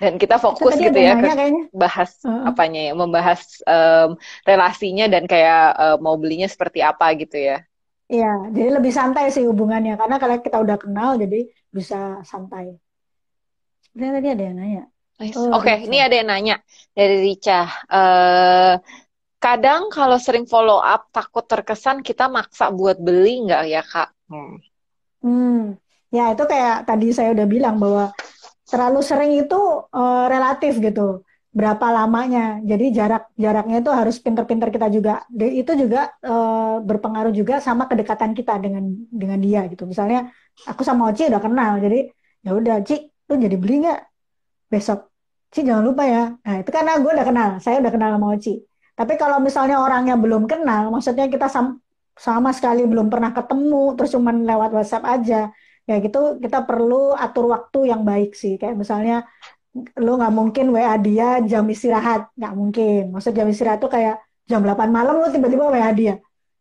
Dan kita fokus gitu ya ke kayaknya. bahas uh. apanya ya, membahas um, relasinya dan kayak um, mau belinya seperti apa gitu ya. Iya, jadi lebih santai sih hubungannya karena kalau kita udah kenal jadi bisa santai. Sebenarnya tadi ada yang nanya. Oh, Oke, okay. ini ada yang nanya dari Rica. Uh, kadang kalau sering follow up takut terkesan kita maksa buat beli nggak ya kak? Hmm. hmm, ya itu kayak tadi saya udah bilang bahwa terlalu sering itu uh, relatif gitu. Berapa lamanya? Jadi jarak jaraknya itu harus pinter-pinter kita juga. itu juga uh, berpengaruh juga sama kedekatan kita dengan dengan dia gitu. Misalnya aku sama Oci udah kenal, jadi ya udah Ci, tuh jadi beli nggak besok? Ci jangan lupa ya. Nah, itu karena gue udah kenal, saya udah kenal sama Oci. Tapi kalau misalnya orangnya belum kenal, maksudnya kita sam sama sekali belum pernah ketemu, terus cuman lewat WhatsApp aja, ya gitu kita perlu atur waktu yang baik sih. Kayak misalnya lo nggak mungkin WA dia jam istirahat, nggak mungkin. Maksud jam istirahat tuh kayak jam 8 malam lu tiba-tiba WA dia.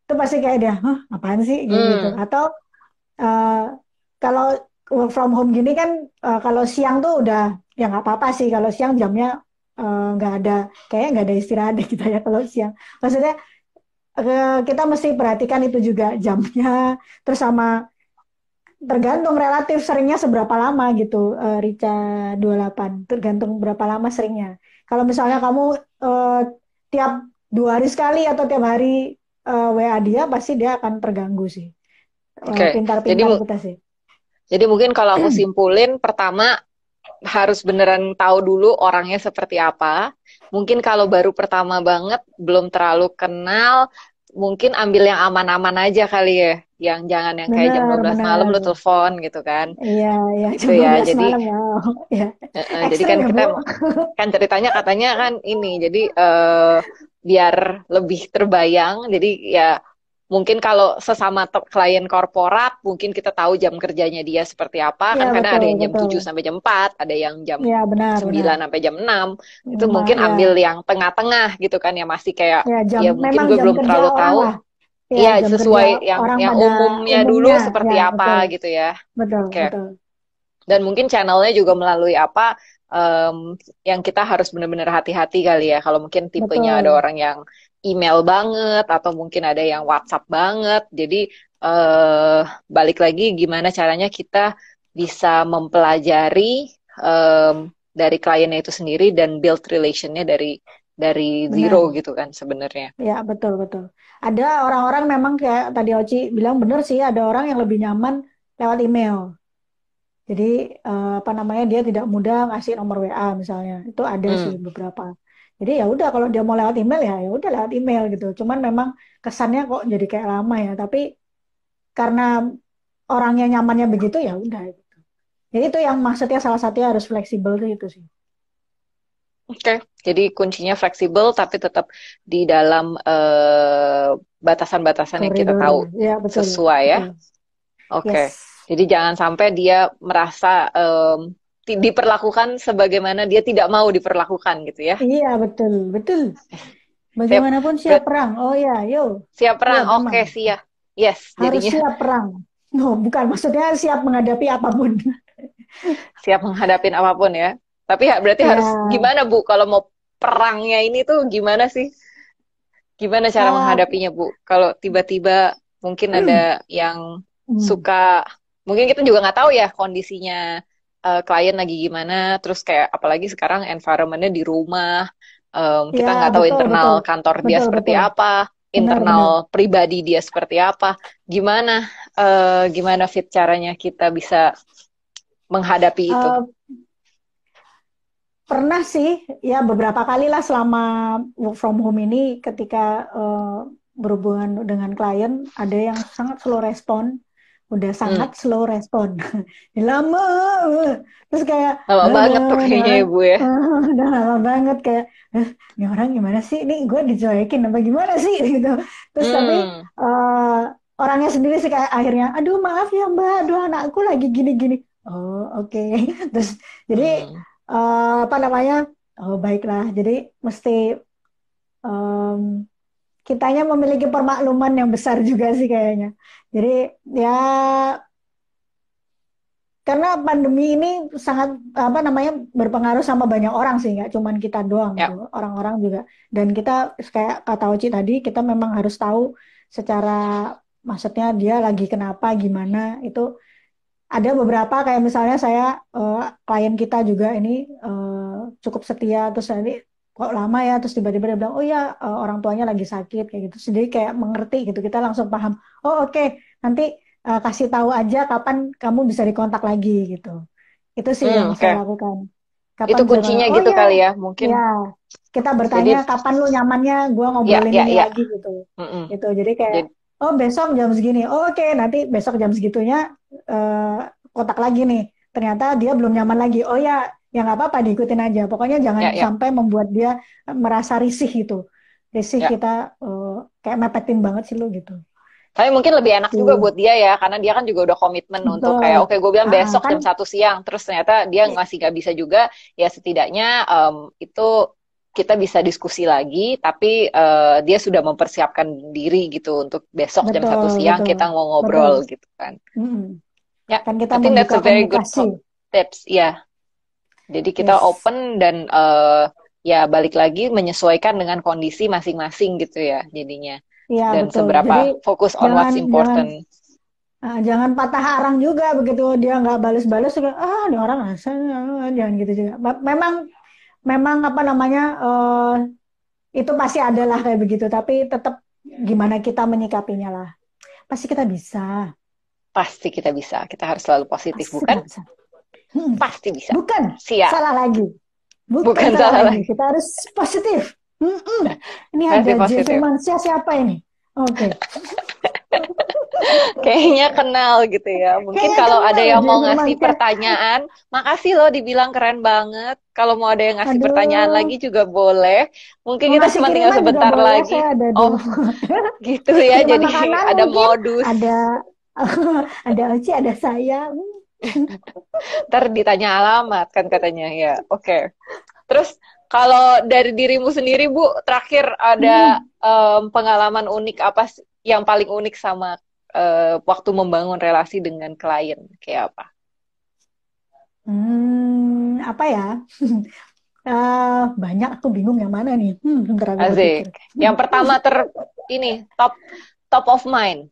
Itu pasti kayak dia, hah apaan sih? Gitu. Hmm. Atau uh, kalau work from home gini kan uh, kalau siang tuh udah ya nggak apa-apa sih kalau siang jamnya eh, nggak uh, ada kayaknya nggak ada istirahat deh kita ya kalau siang maksudnya uh, kita mesti perhatikan itu juga jamnya terus sama tergantung relatif seringnya seberapa lama gitu uh, Rica 28 tergantung berapa lama seringnya kalau misalnya kamu uh, tiap dua hari sekali atau tiap hari uh, WA dia pasti dia akan terganggu sih Oke, pintar-pintar jadi, sih. Jadi mungkin kalau aku simpulin, pertama harus beneran tahu dulu orangnya seperti apa. Mungkin kalau baru pertama banget, belum terlalu kenal, mungkin ambil yang aman-aman aja kali ya. Yang jangan yang kayak bener, jam 12 bener. malam lu telepon gitu kan. Iya, iya. Gitu ya. Jadi malam, ya. Uh, jadi kan ya, kita kan ceritanya katanya kan ini. Jadi uh, biar lebih terbayang. Jadi ya mungkin kalau sesama klien korporat mungkin kita tahu jam kerjanya dia seperti apa ya, kan karena ada yang jam betul. 7 sampai jam 4, ada yang jam ya, benar, 9 benar. sampai jam 6. Itu mungkin ya. ambil yang tengah-tengah gitu kan ya masih kayak ya, jam, ya mungkin gue belum terlalu tahu. Iya Ya, ya sesuai yang yang umumnya, umumnya dulu seperti ya, apa betul. gitu ya. Betul, okay. betul. Dan mungkin channelnya juga melalui apa um, yang kita harus benar-benar hati-hati kali ya kalau mungkin tipenya Betul. ada orang yang email banget atau mungkin ada yang WhatsApp banget. Jadi eh, balik lagi gimana caranya kita bisa mempelajari eh, dari kliennya itu sendiri dan build relationnya dari dari zero bener. gitu kan sebenarnya. Ya betul betul. Ada orang-orang memang kayak tadi Oci bilang bener sih ada orang yang lebih nyaman lewat email. Jadi eh, apa namanya dia tidak mudah ngasih nomor WA misalnya itu ada hmm. sih beberapa. Jadi ya udah kalau dia mau lewat email ya ya udah lewat email gitu. Cuman memang kesannya kok jadi kayak lama ya, tapi karena orangnya nyamannya begitu ya udah gitu. Jadi itu yang maksudnya salah satunya harus fleksibel gitu sih. Oke, okay. jadi kuncinya fleksibel tapi tetap di dalam eh, batasan-batasan uh, yang kita tahu ya, betul. sesuai ya. Oke. Okay. Yes. Jadi jangan sampai dia merasa um, diperlakukan sebagaimana dia tidak mau diperlakukan gitu ya. Iya, betul, betul. Bagaimanapun siap, siap perang. Oh ya, yo. Siap perang. Ya, oke, okay, siap. Yes, harus jadinya. siap perang. No, bukan maksudnya siap menghadapi apapun. siap menghadapi apapun ya. Tapi berarti ya. harus gimana Bu kalau mau perangnya ini tuh gimana sih? Gimana cara ya. menghadapinya Bu? Kalau tiba-tiba mungkin hmm. ada yang hmm. suka mungkin kita juga nggak tahu ya kondisinya uh, klien lagi gimana terus kayak apalagi sekarang environmentnya di rumah um, kita nggak ya, tahu betul, internal betul. kantor dia betul, seperti betul. apa internal benar. pribadi dia seperti apa gimana uh, gimana fit caranya kita bisa menghadapi itu uh, pernah sih ya beberapa kali lah selama work from home ini ketika uh, berhubungan dengan klien ada yang sangat slow respon udah hmm. sangat hmm. slow respon lama eh. terus kayak lama, lama banget tuh kayaknya ya ya uh, udah lama banget kayak eh, ini orang gimana sih ini gue dicuekin apa gimana sih gitu terus hmm. tapi uh, orangnya sendiri sih kayak akhirnya aduh maaf ya mbak aduh anakku lagi gini gini oh oke okay. terus jadi hmm. uh, apa namanya oh baiklah jadi mesti um, kitanya memiliki permakluman yang besar juga sih kayaknya. Jadi ya karena pandemi ini sangat apa namanya berpengaruh sama banyak orang sih nggak cuman kita doang yep. Ya. Gitu, orang-orang juga dan kita kayak kata Oci tadi kita memang harus tahu secara maksudnya dia lagi kenapa gimana itu ada beberapa kayak misalnya saya uh, klien kita juga ini uh, cukup setia terus nanti kok lama ya terus tiba-tiba dia bilang oh ya orang tuanya lagi sakit kayak gitu jadi kayak mengerti gitu kita langsung paham oh oke okay. nanti uh, kasih tahu aja kapan kamu bisa dikontak lagi gitu itu sih hmm, yang okay. saya lakukan kapan itu kuncinya oh, gitu ya, kali ya mungkin ya kita bertanya jadi, kapan lu nyamannya gua ya, ngobrolin ya, ya, ini ya. lagi gitu mm -mm. gitu jadi kayak jadi, oh besok jam segini oh, oke okay. nanti besok jam segitunya uh, kontak lagi nih ternyata dia belum nyaman lagi oh ya ya nggak apa-apa diikutin aja. Pokoknya jangan ya, ya. sampai membuat dia eh, merasa risih gitu. Risih ya. kita uh, kayak mepetin banget sih lo gitu. Tapi mungkin lebih enak juga gitu. buat dia ya, karena dia kan juga udah komitmen Betul. untuk kayak, oke okay, gue bilang ah, besok ah, kan, jam satu siang, terus ternyata dia masih iya. nggak bisa juga, ya setidaknya um, itu kita bisa diskusi lagi, tapi uh, dia sudah mempersiapkan diri gitu untuk besok betul, jam satu siang betul, kita mau ngobrol betul. gitu kan. Mm -hmm. Ya, kan kita nanti that's a very good tips, ya. Yeah. Jadi kita yes. open dan uh, ya balik lagi menyesuaikan dengan kondisi masing-masing gitu ya jadinya. Ya, dan betul. seberapa Jadi, fokus on jangan, what's important. Jangan, Nah, jangan patah arang juga begitu dia nggak balas-balas juga ah ini orang asal ah, jangan gitu juga. Memang memang apa namanya uh, itu pasti adalah kayak begitu tapi tetap gimana kita menyikapinya lah. Pasti kita bisa pasti kita bisa. Kita harus selalu positif, pasti bukan? Bisa. Hmm. Pasti bisa. Bukan. Siap. Salah lagi. Bukan, Bukan salah lagi. lagi. Kita harus positif. Hmm, hmm. Ini ada ada Jeffrey siapa ini? Oke. Okay. Kayaknya kenal gitu ya. Mungkin Kayaknya kalau ada yang mau ngasih pertanyaan, makasih loh dibilang keren banget. Kalau mau ada yang ngasih Aduh. pertanyaan lagi juga boleh. Mungkin kita cuma tinggal sebentar lagi. Ada oh, gitu ya. Jadi ada mungkin, modus. Ada ada Oci, ada saya. Hmm Ntar ditanya alamat kan katanya ya. Oke. Okay. Terus kalau dari dirimu sendiri Bu, terakhir ada hmm. um, pengalaman unik apa yang paling unik sama uh, waktu membangun relasi dengan klien kayak apa? Hmm, apa ya? uh, banyak aku bingung yang mana nih. Hmm, Asik. Hmm. Yang pertama ter ini top top of mind.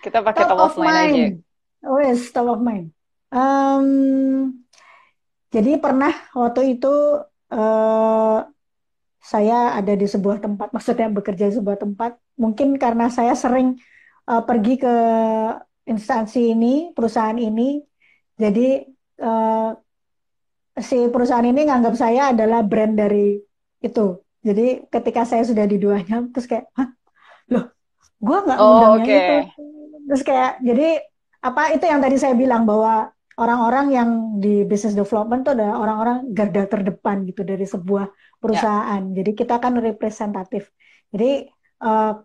Kita pakai top, top of mind, mind aja. Wes, top of mind. Um, jadi pernah waktu itu uh, saya ada di sebuah tempat, maksudnya bekerja di sebuah tempat. Mungkin karena saya sering uh, pergi ke instansi ini, perusahaan ini, jadi uh, si perusahaan ini nganggap saya adalah brand dari itu. Jadi ketika saya sudah di duanya, terus kayak, Hah, loh, gue nggak oh, undangnya okay. itu. Terus kayak, jadi apa itu yang tadi saya bilang bahwa orang-orang yang di business development itu adalah orang-orang garda terdepan gitu dari sebuah perusahaan. Yeah. Jadi kita kan representatif. Jadi uh,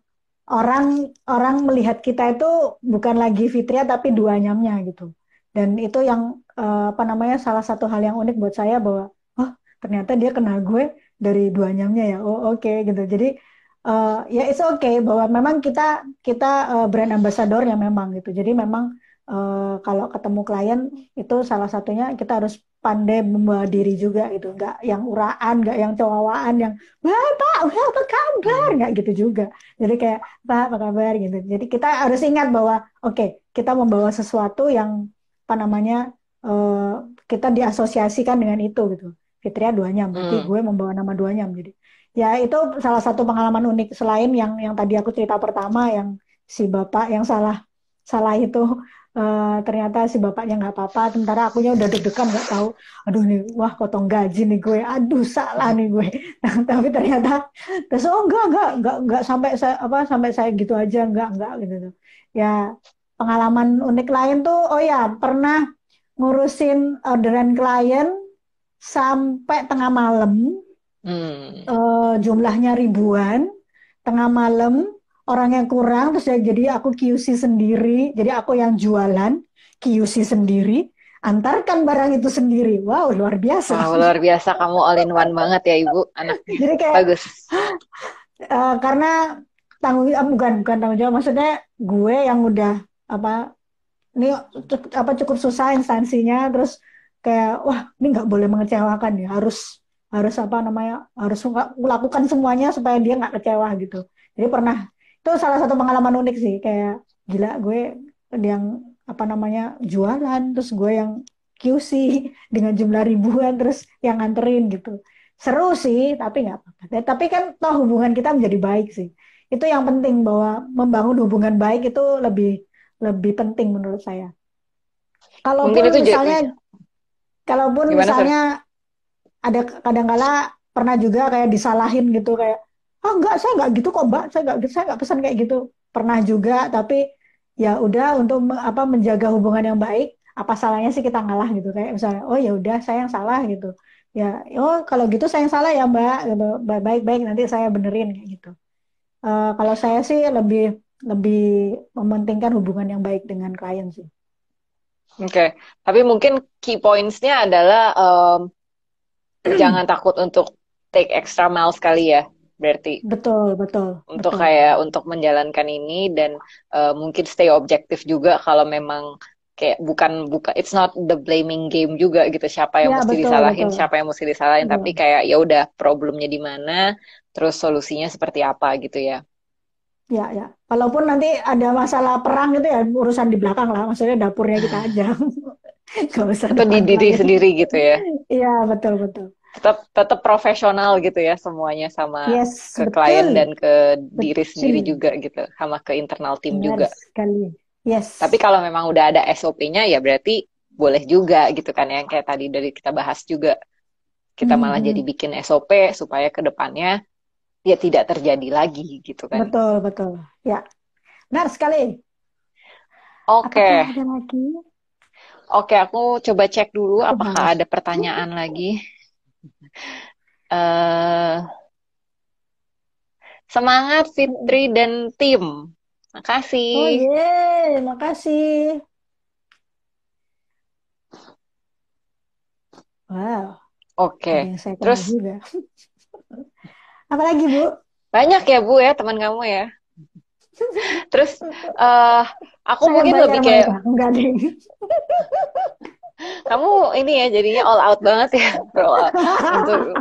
orang orang melihat kita itu bukan lagi Fitria tapi dua nyamnya gitu. Dan itu yang uh, apa namanya salah satu hal yang unik buat saya bahwa oh ternyata dia kenal gue dari dua nyamnya ya. Oh oke okay, gitu. Jadi uh, ya it's okay bahwa memang kita kita uh, brand yang memang gitu. Jadi memang Eh, kalau ketemu klien itu salah satunya kita harus pandai membawa diri juga gitu nggak yang uraan nggak yang cowawaan yang bapak apa kabar nggak gitu juga jadi kayak pak apa kabar gitu jadi kita harus ingat bahwa oke okay, kita membawa sesuatu yang apa namanya uh, kita diasosiasikan dengan itu gitu Fitria duanya berarti hmm. gue membawa nama duanya jadi ya itu salah satu pengalaman unik selain yang yang tadi aku cerita pertama yang si bapak yang salah salah itu uh, ternyata si bapaknya nggak apa-apa tentara akunya udah deg-degan nggak tahu aduh nih wah potong gaji nih gue aduh salah nih gue tapi ternyata terus oh enggak enggak enggak enggak sampai saya apa sampai saya gitu aja enggak enggak gitu ya pengalaman unik lain tuh oh ya pernah ngurusin orderan klien sampai tengah malam hmm. uh, jumlahnya ribuan tengah malam orang yang kurang terus ya jadi aku QC sendiri jadi aku yang jualan QC sendiri antarkan barang itu sendiri wow luar biasa wow, luar biasa kamu all in one banget ya ibu anak jadi kayak, bagus uh, karena tanggung uh, bukan bukan tanggung jawab maksudnya gue yang udah apa ini apa cukup susah instansinya terus kayak wah ini nggak boleh mengecewakan ya harus harus apa namanya harus melakukan semuanya supaya dia nggak kecewa gitu jadi pernah itu salah satu pengalaman unik sih kayak gila gue yang apa namanya jualan terus gue yang QC dengan jumlah ribuan terus yang nganterin gitu seru sih tapi nggak apa-apa tapi kan toh hubungan kita menjadi baik sih itu yang penting bahwa membangun hubungan baik itu lebih lebih penting menurut saya Kalau itu misalnya jadi... kalaupun Gimana, misalnya sir? ada kadangkala -kadang pernah juga kayak disalahin gitu kayak oh enggak saya enggak gitu kok mbak saya enggak saya enggak pesan kayak gitu pernah juga tapi ya udah untuk apa menjaga hubungan yang baik apa salahnya sih kita ngalah gitu kayak misalnya oh ya udah saya yang salah gitu ya oh kalau gitu saya yang salah ya mbak gitu baik baik nanti saya benerin kayak gitu uh, kalau saya sih lebih lebih mementingkan hubungan yang baik dengan klien sih oke okay. tapi mungkin key pointsnya adalah um, jangan takut untuk take extra mile sekali ya berarti betul betul untuk betul. kayak untuk menjalankan ini dan uh, mungkin stay objektif juga kalau memang kayak bukan buka it's not the blaming game juga gitu siapa yang ya, mesti betul, disalahin betul. siapa yang mesti disalahin betul. tapi kayak ya udah problemnya di mana terus solusinya seperti apa gitu ya ya ya walaupun nanti ada masalah perang gitu ya urusan di belakang lah maksudnya dapurnya kita aja Gak usah atau di diri sendiri gitu ya iya betul betul tetap tetap profesional gitu ya semuanya sama yes, ke betul. klien dan ke betul. diri sendiri juga gitu sama ke internal tim Benar juga sekali. yes tapi kalau memang udah ada SOP-nya ya berarti boleh juga gitu kan yang kayak tadi dari kita bahas juga kita hmm. malah hmm. jadi bikin SOP supaya ke depannya ya tidak terjadi lagi gitu kan betul betul ya benar sekali oke okay. Oke, okay, aku coba cek dulu apakah ada pertanyaan lagi. Uh, semangat Fitri dan tim. Makasih. Oh yeah, makasih. Wow. Oke. Okay. Terus juga. apa lagi Bu? Banyak ya Bu ya teman kamu ya. Terus uh, aku saya mungkin lebih kayak enggak deh. Kamu ini ya jadinya all out banget ya, bro. Untuk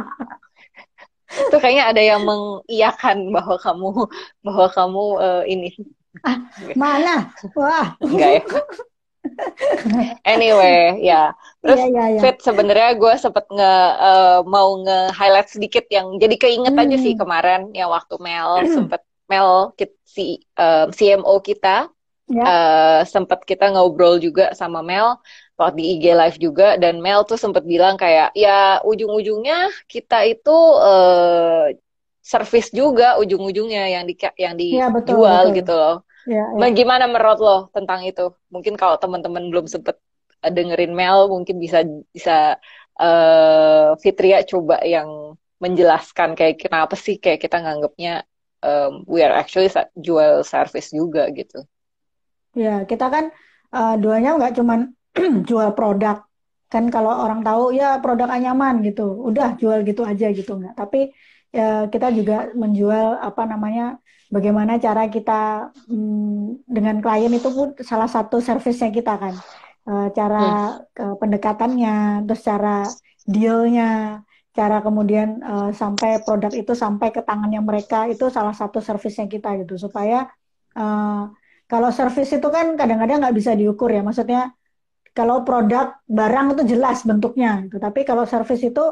itu kayaknya ada yang mengiyakan bahwa kamu bahwa kamu uh, ini ah, mana wah enggak ya anyway ya terus yeah, yeah, yeah. fit sebenarnya gue sempet nge uh, mau nge highlight sedikit yang jadi keinget hmm. aja sih hmm. kemarin ya waktu Mel hmm. sempet Mel si um, eh, CMO kita yeah. Ya. uh, sempet kita ngobrol juga sama Mel waktu di IG live juga dan Mel tuh sempat bilang kayak ya ujung-ujungnya kita itu uh, service juga ujung-ujungnya yang di yang iya, dijual ya, betul, betul. gitu loh. Ya, ya. Bagaimana nah, menurut lo tentang itu? Mungkin kalau teman-teman belum sempet eh, dengerin Mel mungkin bisa bisa uh, Fitria coba yang menjelaskan kayak kenapa sih kayak kita nganggapnya um, we are actually jual service juga gitu. Ya, kita kan uh, duanya nggak cuman jual produk kan kalau orang tahu ya produk anyaman gitu udah jual gitu aja gitu nggak tapi ya, kita juga menjual apa namanya bagaimana cara kita mm, dengan klien itu pun salah satu servisnya kita kan eh, cara yes. Iya. pendekatannya terus cara dealnya cara kemudian uh, sampai produk itu sampai ke tangannya mereka itu salah satu servisnya kita gitu supaya uh, kalau servis itu kan kadang-kadang nggak bisa diukur ya maksudnya kalau produk barang itu jelas bentuknya tetapi gitu. Tapi kalau service itu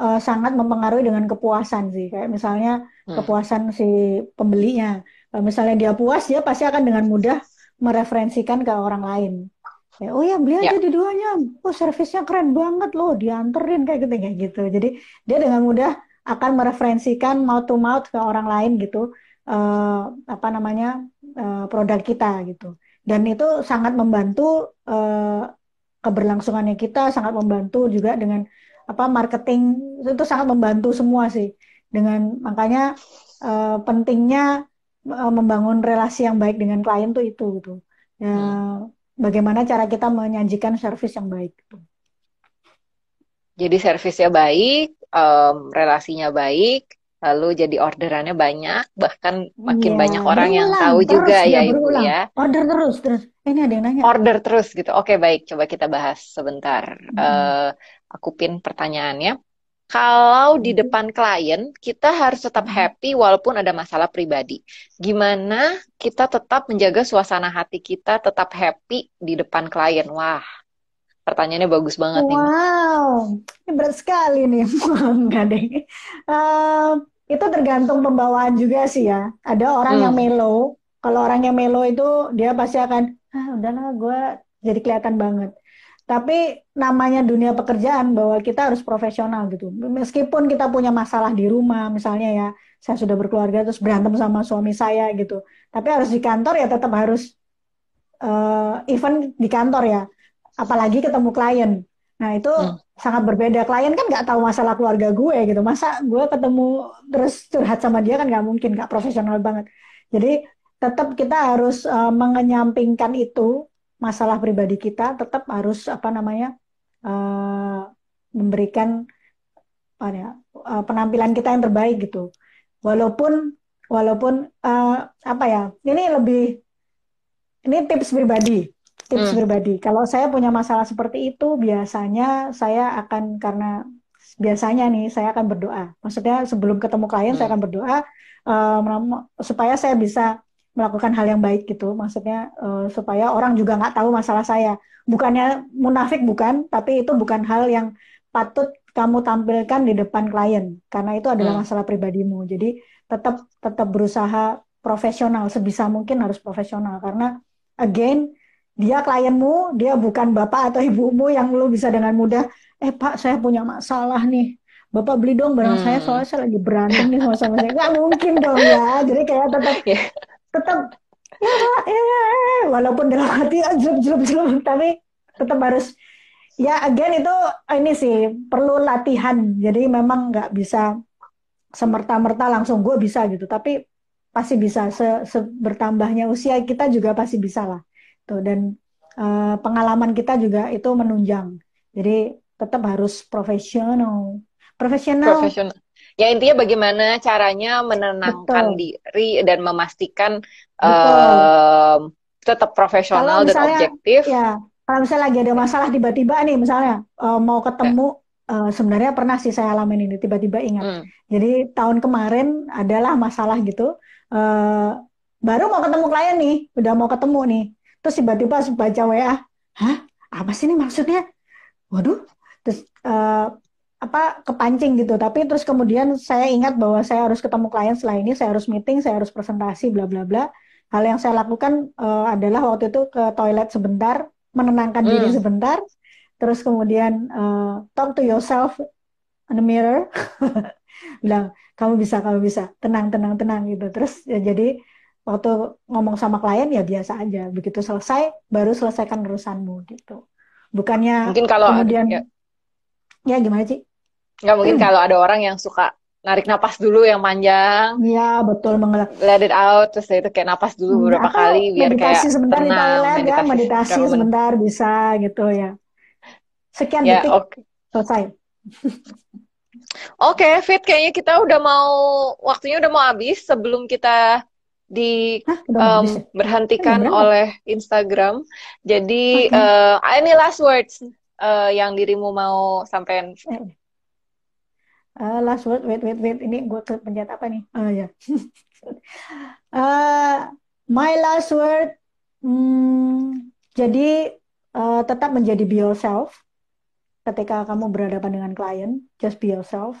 uh, sangat mempengaruhi dengan kepuasan sih. Kayak misalnya hmm. kepuasan si pembelinya. Kalau misalnya dia puas, dia pasti akan dengan mudah mereferensikan ke orang lain. Kayak, oh ya beli ya. aja ya. dua-duanya. Oh servisnya keren banget loh, dianterin kayak gitu kayak gitu. Jadi dia dengan mudah akan mereferensikan mouth to mouth ke orang lain gitu. Uh, apa namanya uh, produk kita gitu dan itu sangat membantu uh, keberlangsungannya kita sangat membantu juga dengan apa marketing itu sangat membantu semua sih dengan makanya uh, pentingnya uh, membangun relasi yang baik dengan klien tuh itu gitu uh, hmm. bagaimana cara kita menyajikan servis yang baik gitu. jadi servisnya baik um, relasinya baik lalu jadi orderannya banyak bahkan makin yeah, banyak orang berulang, yang tahu juga ya, iya, ibu ya order terus terus eh, ini ada yang nanya order terus gitu oke baik coba kita bahas sebentar hmm. uh, aku pin pertanyaannya kalau di hmm. depan klien kita harus tetap hmm. happy walaupun ada masalah pribadi gimana kita tetap menjaga suasana hati kita tetap happy di depan klien wah pertanyaannya bagus banget wow. nih wow ini berat sekali nih enggak deh uh, itu tergantung pembawaan juga sih ya. Ada orang hmm. yang melo. Kalau orang yang melo itu dia pasti akan, ah udahlah gue jadi kelihatan banget. Tapi namanya dunia pekerjaan bahwa kita harus profesional gitu. Meskipun kita punya masalah di rumah misalnya ya, saya sudah berkeluarga terus berantem sama suami saya gitu. Tapi harus di kantor ya tetap harus uh, eh, event di kantor ya. Apalagi ketemu klien Nah itu hmm. sangat berbeda. Klien kan nggak tahu masalah keluarga gue gitu. Masa gue ketemu terus curhat sama dia kan nggak mungkin, nggak profesional banget. Jadi tetap kita harus uh, mengenyampingkan itu masalah pribadi kita. Tetap harus apa namanya uh, memberikan apa ya, uh, penampilan kita yang terbaik gitu. Walaupun walaupun uh, apa ya ini lebih ini tips pribadi tips hmm. pribadi. Kalau saya punya masalah seperti itu, biasanya saya akan karena biasanya nih saya akan berdoa. Maksudnya sebelum ketemu klien hmm. saya akan berdoa uh, supaya saya bisa melakukan hal yang baik gitu. Maksudnya uh, supaya orang juga nggak tahu masalah saya. Bukannya munafik bukan, tapi itu bukan hal yang patut kamu tampilkan di depan klien karena itu adalah hmm. masalah pribadimu. Jadi tetap tetap berusaha profesional sebisa mungkin harus profesional karena again dia klienmu, dia bukan bapak atau ibumu yang lo bisa dengan mudah, eh pak saya punya masalah nih, bapak beli dong barang hmm. saya soalnya saya lagi berantem nih sama sama saya, nggak mungkin dong ya, jadi kayak tetap yeah. tetap ya, ya, ya, ya, walaupun dalam hati jelup jelup jelup, tapi tetap harus ya again itu ini sih perlu latihan, jadi memang nggak bisa semerta-merta langsung gue bisa gitu, tapi pasti bisa se, se bertambahnya usia kita juga pasti bisa lah Tuh, gitu. dan uh, pengalaman kita juga itu menunjang. Jadi tetap harus profesional. Profesional. Ya intinya bagaimana caranya menenangkan Betul. diri dan memastikan uh, tetap profesional kalau misalnya, dan objektif. Ya, kalau misalnya lagi ada masalah tiba-tiba nih, misalnya uh, mau ketemu. Uh, sebenarnya pernah sih saya alamin ini tiba-tiba ingat. Hmm. Jadi tahun kemarin adalah masalah gitu. Uh, baru mau ketemu klien nih, udah mau ketemu nih terus tiba-tiba baca WA hah apa sih ini maksudnya waduh terus uh, apa kepancing gitu tapi terus kemudian saya ingat bahwa saya harus ketemu klien setelah ini saya harus meeting saya harus presentasi bla bla bla hal yang saya lakukan uh, adalah waktu itu ke toilet sebentar menenangkan hmm. diri sebentar terus kemudian uh, talk to yourself in the mirror bilang kamu bisa kamu bisa tenang tenang tenang gitu terus ya, jadi waktu ngomong sama klien ya biasa aja begitu selesai baru selesaikan urusanmu gitu bukannya mungkin kalau kemudian ada, ya. ya gimana sih nggak mungkin hmm. kalau ada orang yang suka narik napas dulu yang panjang ya betul mengelak let it out terus itu kayak napas dulu beberapa kali biar meditasi sebentar tenang, di toilet meditasi, ya meditasi sebentar bisa gitu ya sekian ya, detik okay. selesai Oke, okay, Fit, kayaknya kita udah mau waktunya udah mau habis sebelum kita di Hah, um, berhentikan ya, oleh Instagram. Jadi okay. uh, any last words uh, yang dirimu mau sampaikan? Uh, last word, wait, wait, wait. Ini gue ke pencet apa nih? Oh ya. Yeah. uh, my last word. Hmm, jadi uh, tetap menjadi be yourself ketika kamu berhadapan dengan klien. Just be yourself.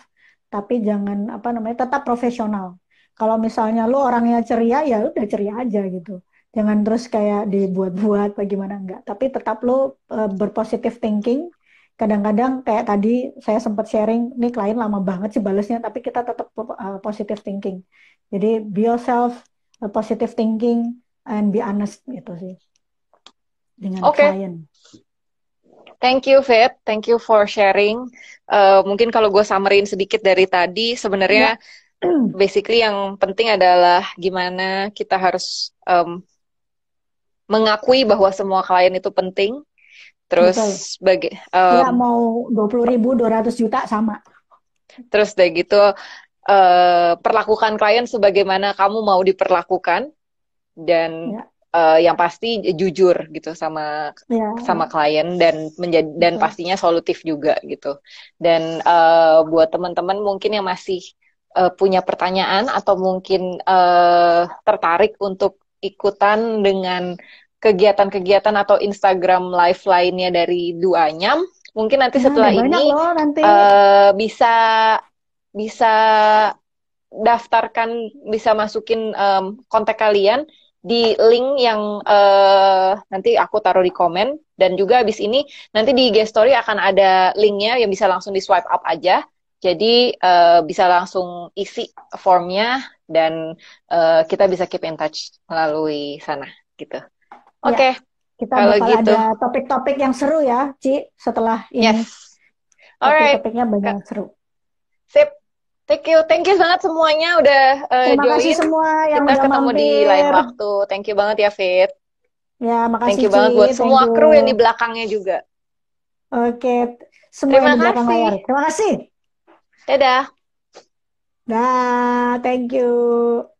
Tapi jangan apa namanya tetap profesional kalau misalnya lo orangnya ceria ya udah ceria aja gitu jangan terus kayak dibuat-buat bagaimana enggak tapi tetap lo e, berpositif thinking kadang-kadang kayak tadi saya sempat sharing nih klien lama banget sih balasnya, tapi kita tetap positif eh, positif thinking jadi be yourself e, positive thinking and be honest gitu sih dengan okay. klien Thank you, Fit. Thank you for sharing. Uh, mungkin kalau gue samerin sedikit dari tadi, sebenarnya iya. basically yang penting adalah gimana kita harus um, mengakui bahwa semua klien itu penting. Terus bagi um, ya mau dua puluh ribu dua ratus juta sama. Terus dari gitu uh, perlakukan klien sebagaimana kamu mau diperlakukan dan ya. uh, yang pasti jujur gitu sama ya. sama klien dan menjadi dan ya. pastinya solutif juga gitu. Dan uh, buat teman-teman mungkin yang masih uh, punya pertanyaan atau mungkin uh, tertarik untuk ikutan dengan kegiatan-kegiatan atau Instagram live lainnya dari Duanyam, mungkin nanti nah, setelah nah, ini loh, nanti. Uh, bisa bisa daftarkan, bisa masukin um, kontak kalian di link yang uh, nanti aku taruh di komen dan juga abis ini nanti di IG story akan ada linknya yang bisa langsung di swipe up aja jadi uh, bisa langsung isi formnya dan uh, kita bisa keep in touch melalui sana gitu. Ya, Oke. Okay. Ya, kita Kalau bakal gitu. ada topik-topik yang seru ya, Ci, setelah ini. Yes. Alright. Topik-topiknya banyak yang seru. Sip. Thank you, thank you banget semuanya udah uh, Terima join. kasih semua yang kita ketemu mampir. di lain waktu. Thank you banget ya Fit. Ya, makasih. Thank you Ci. banget buat thank semua you. kru yang di belakangnya juga. Oke, okay. Terima kasih. Terima kasih. Dadah. Dah, thank you.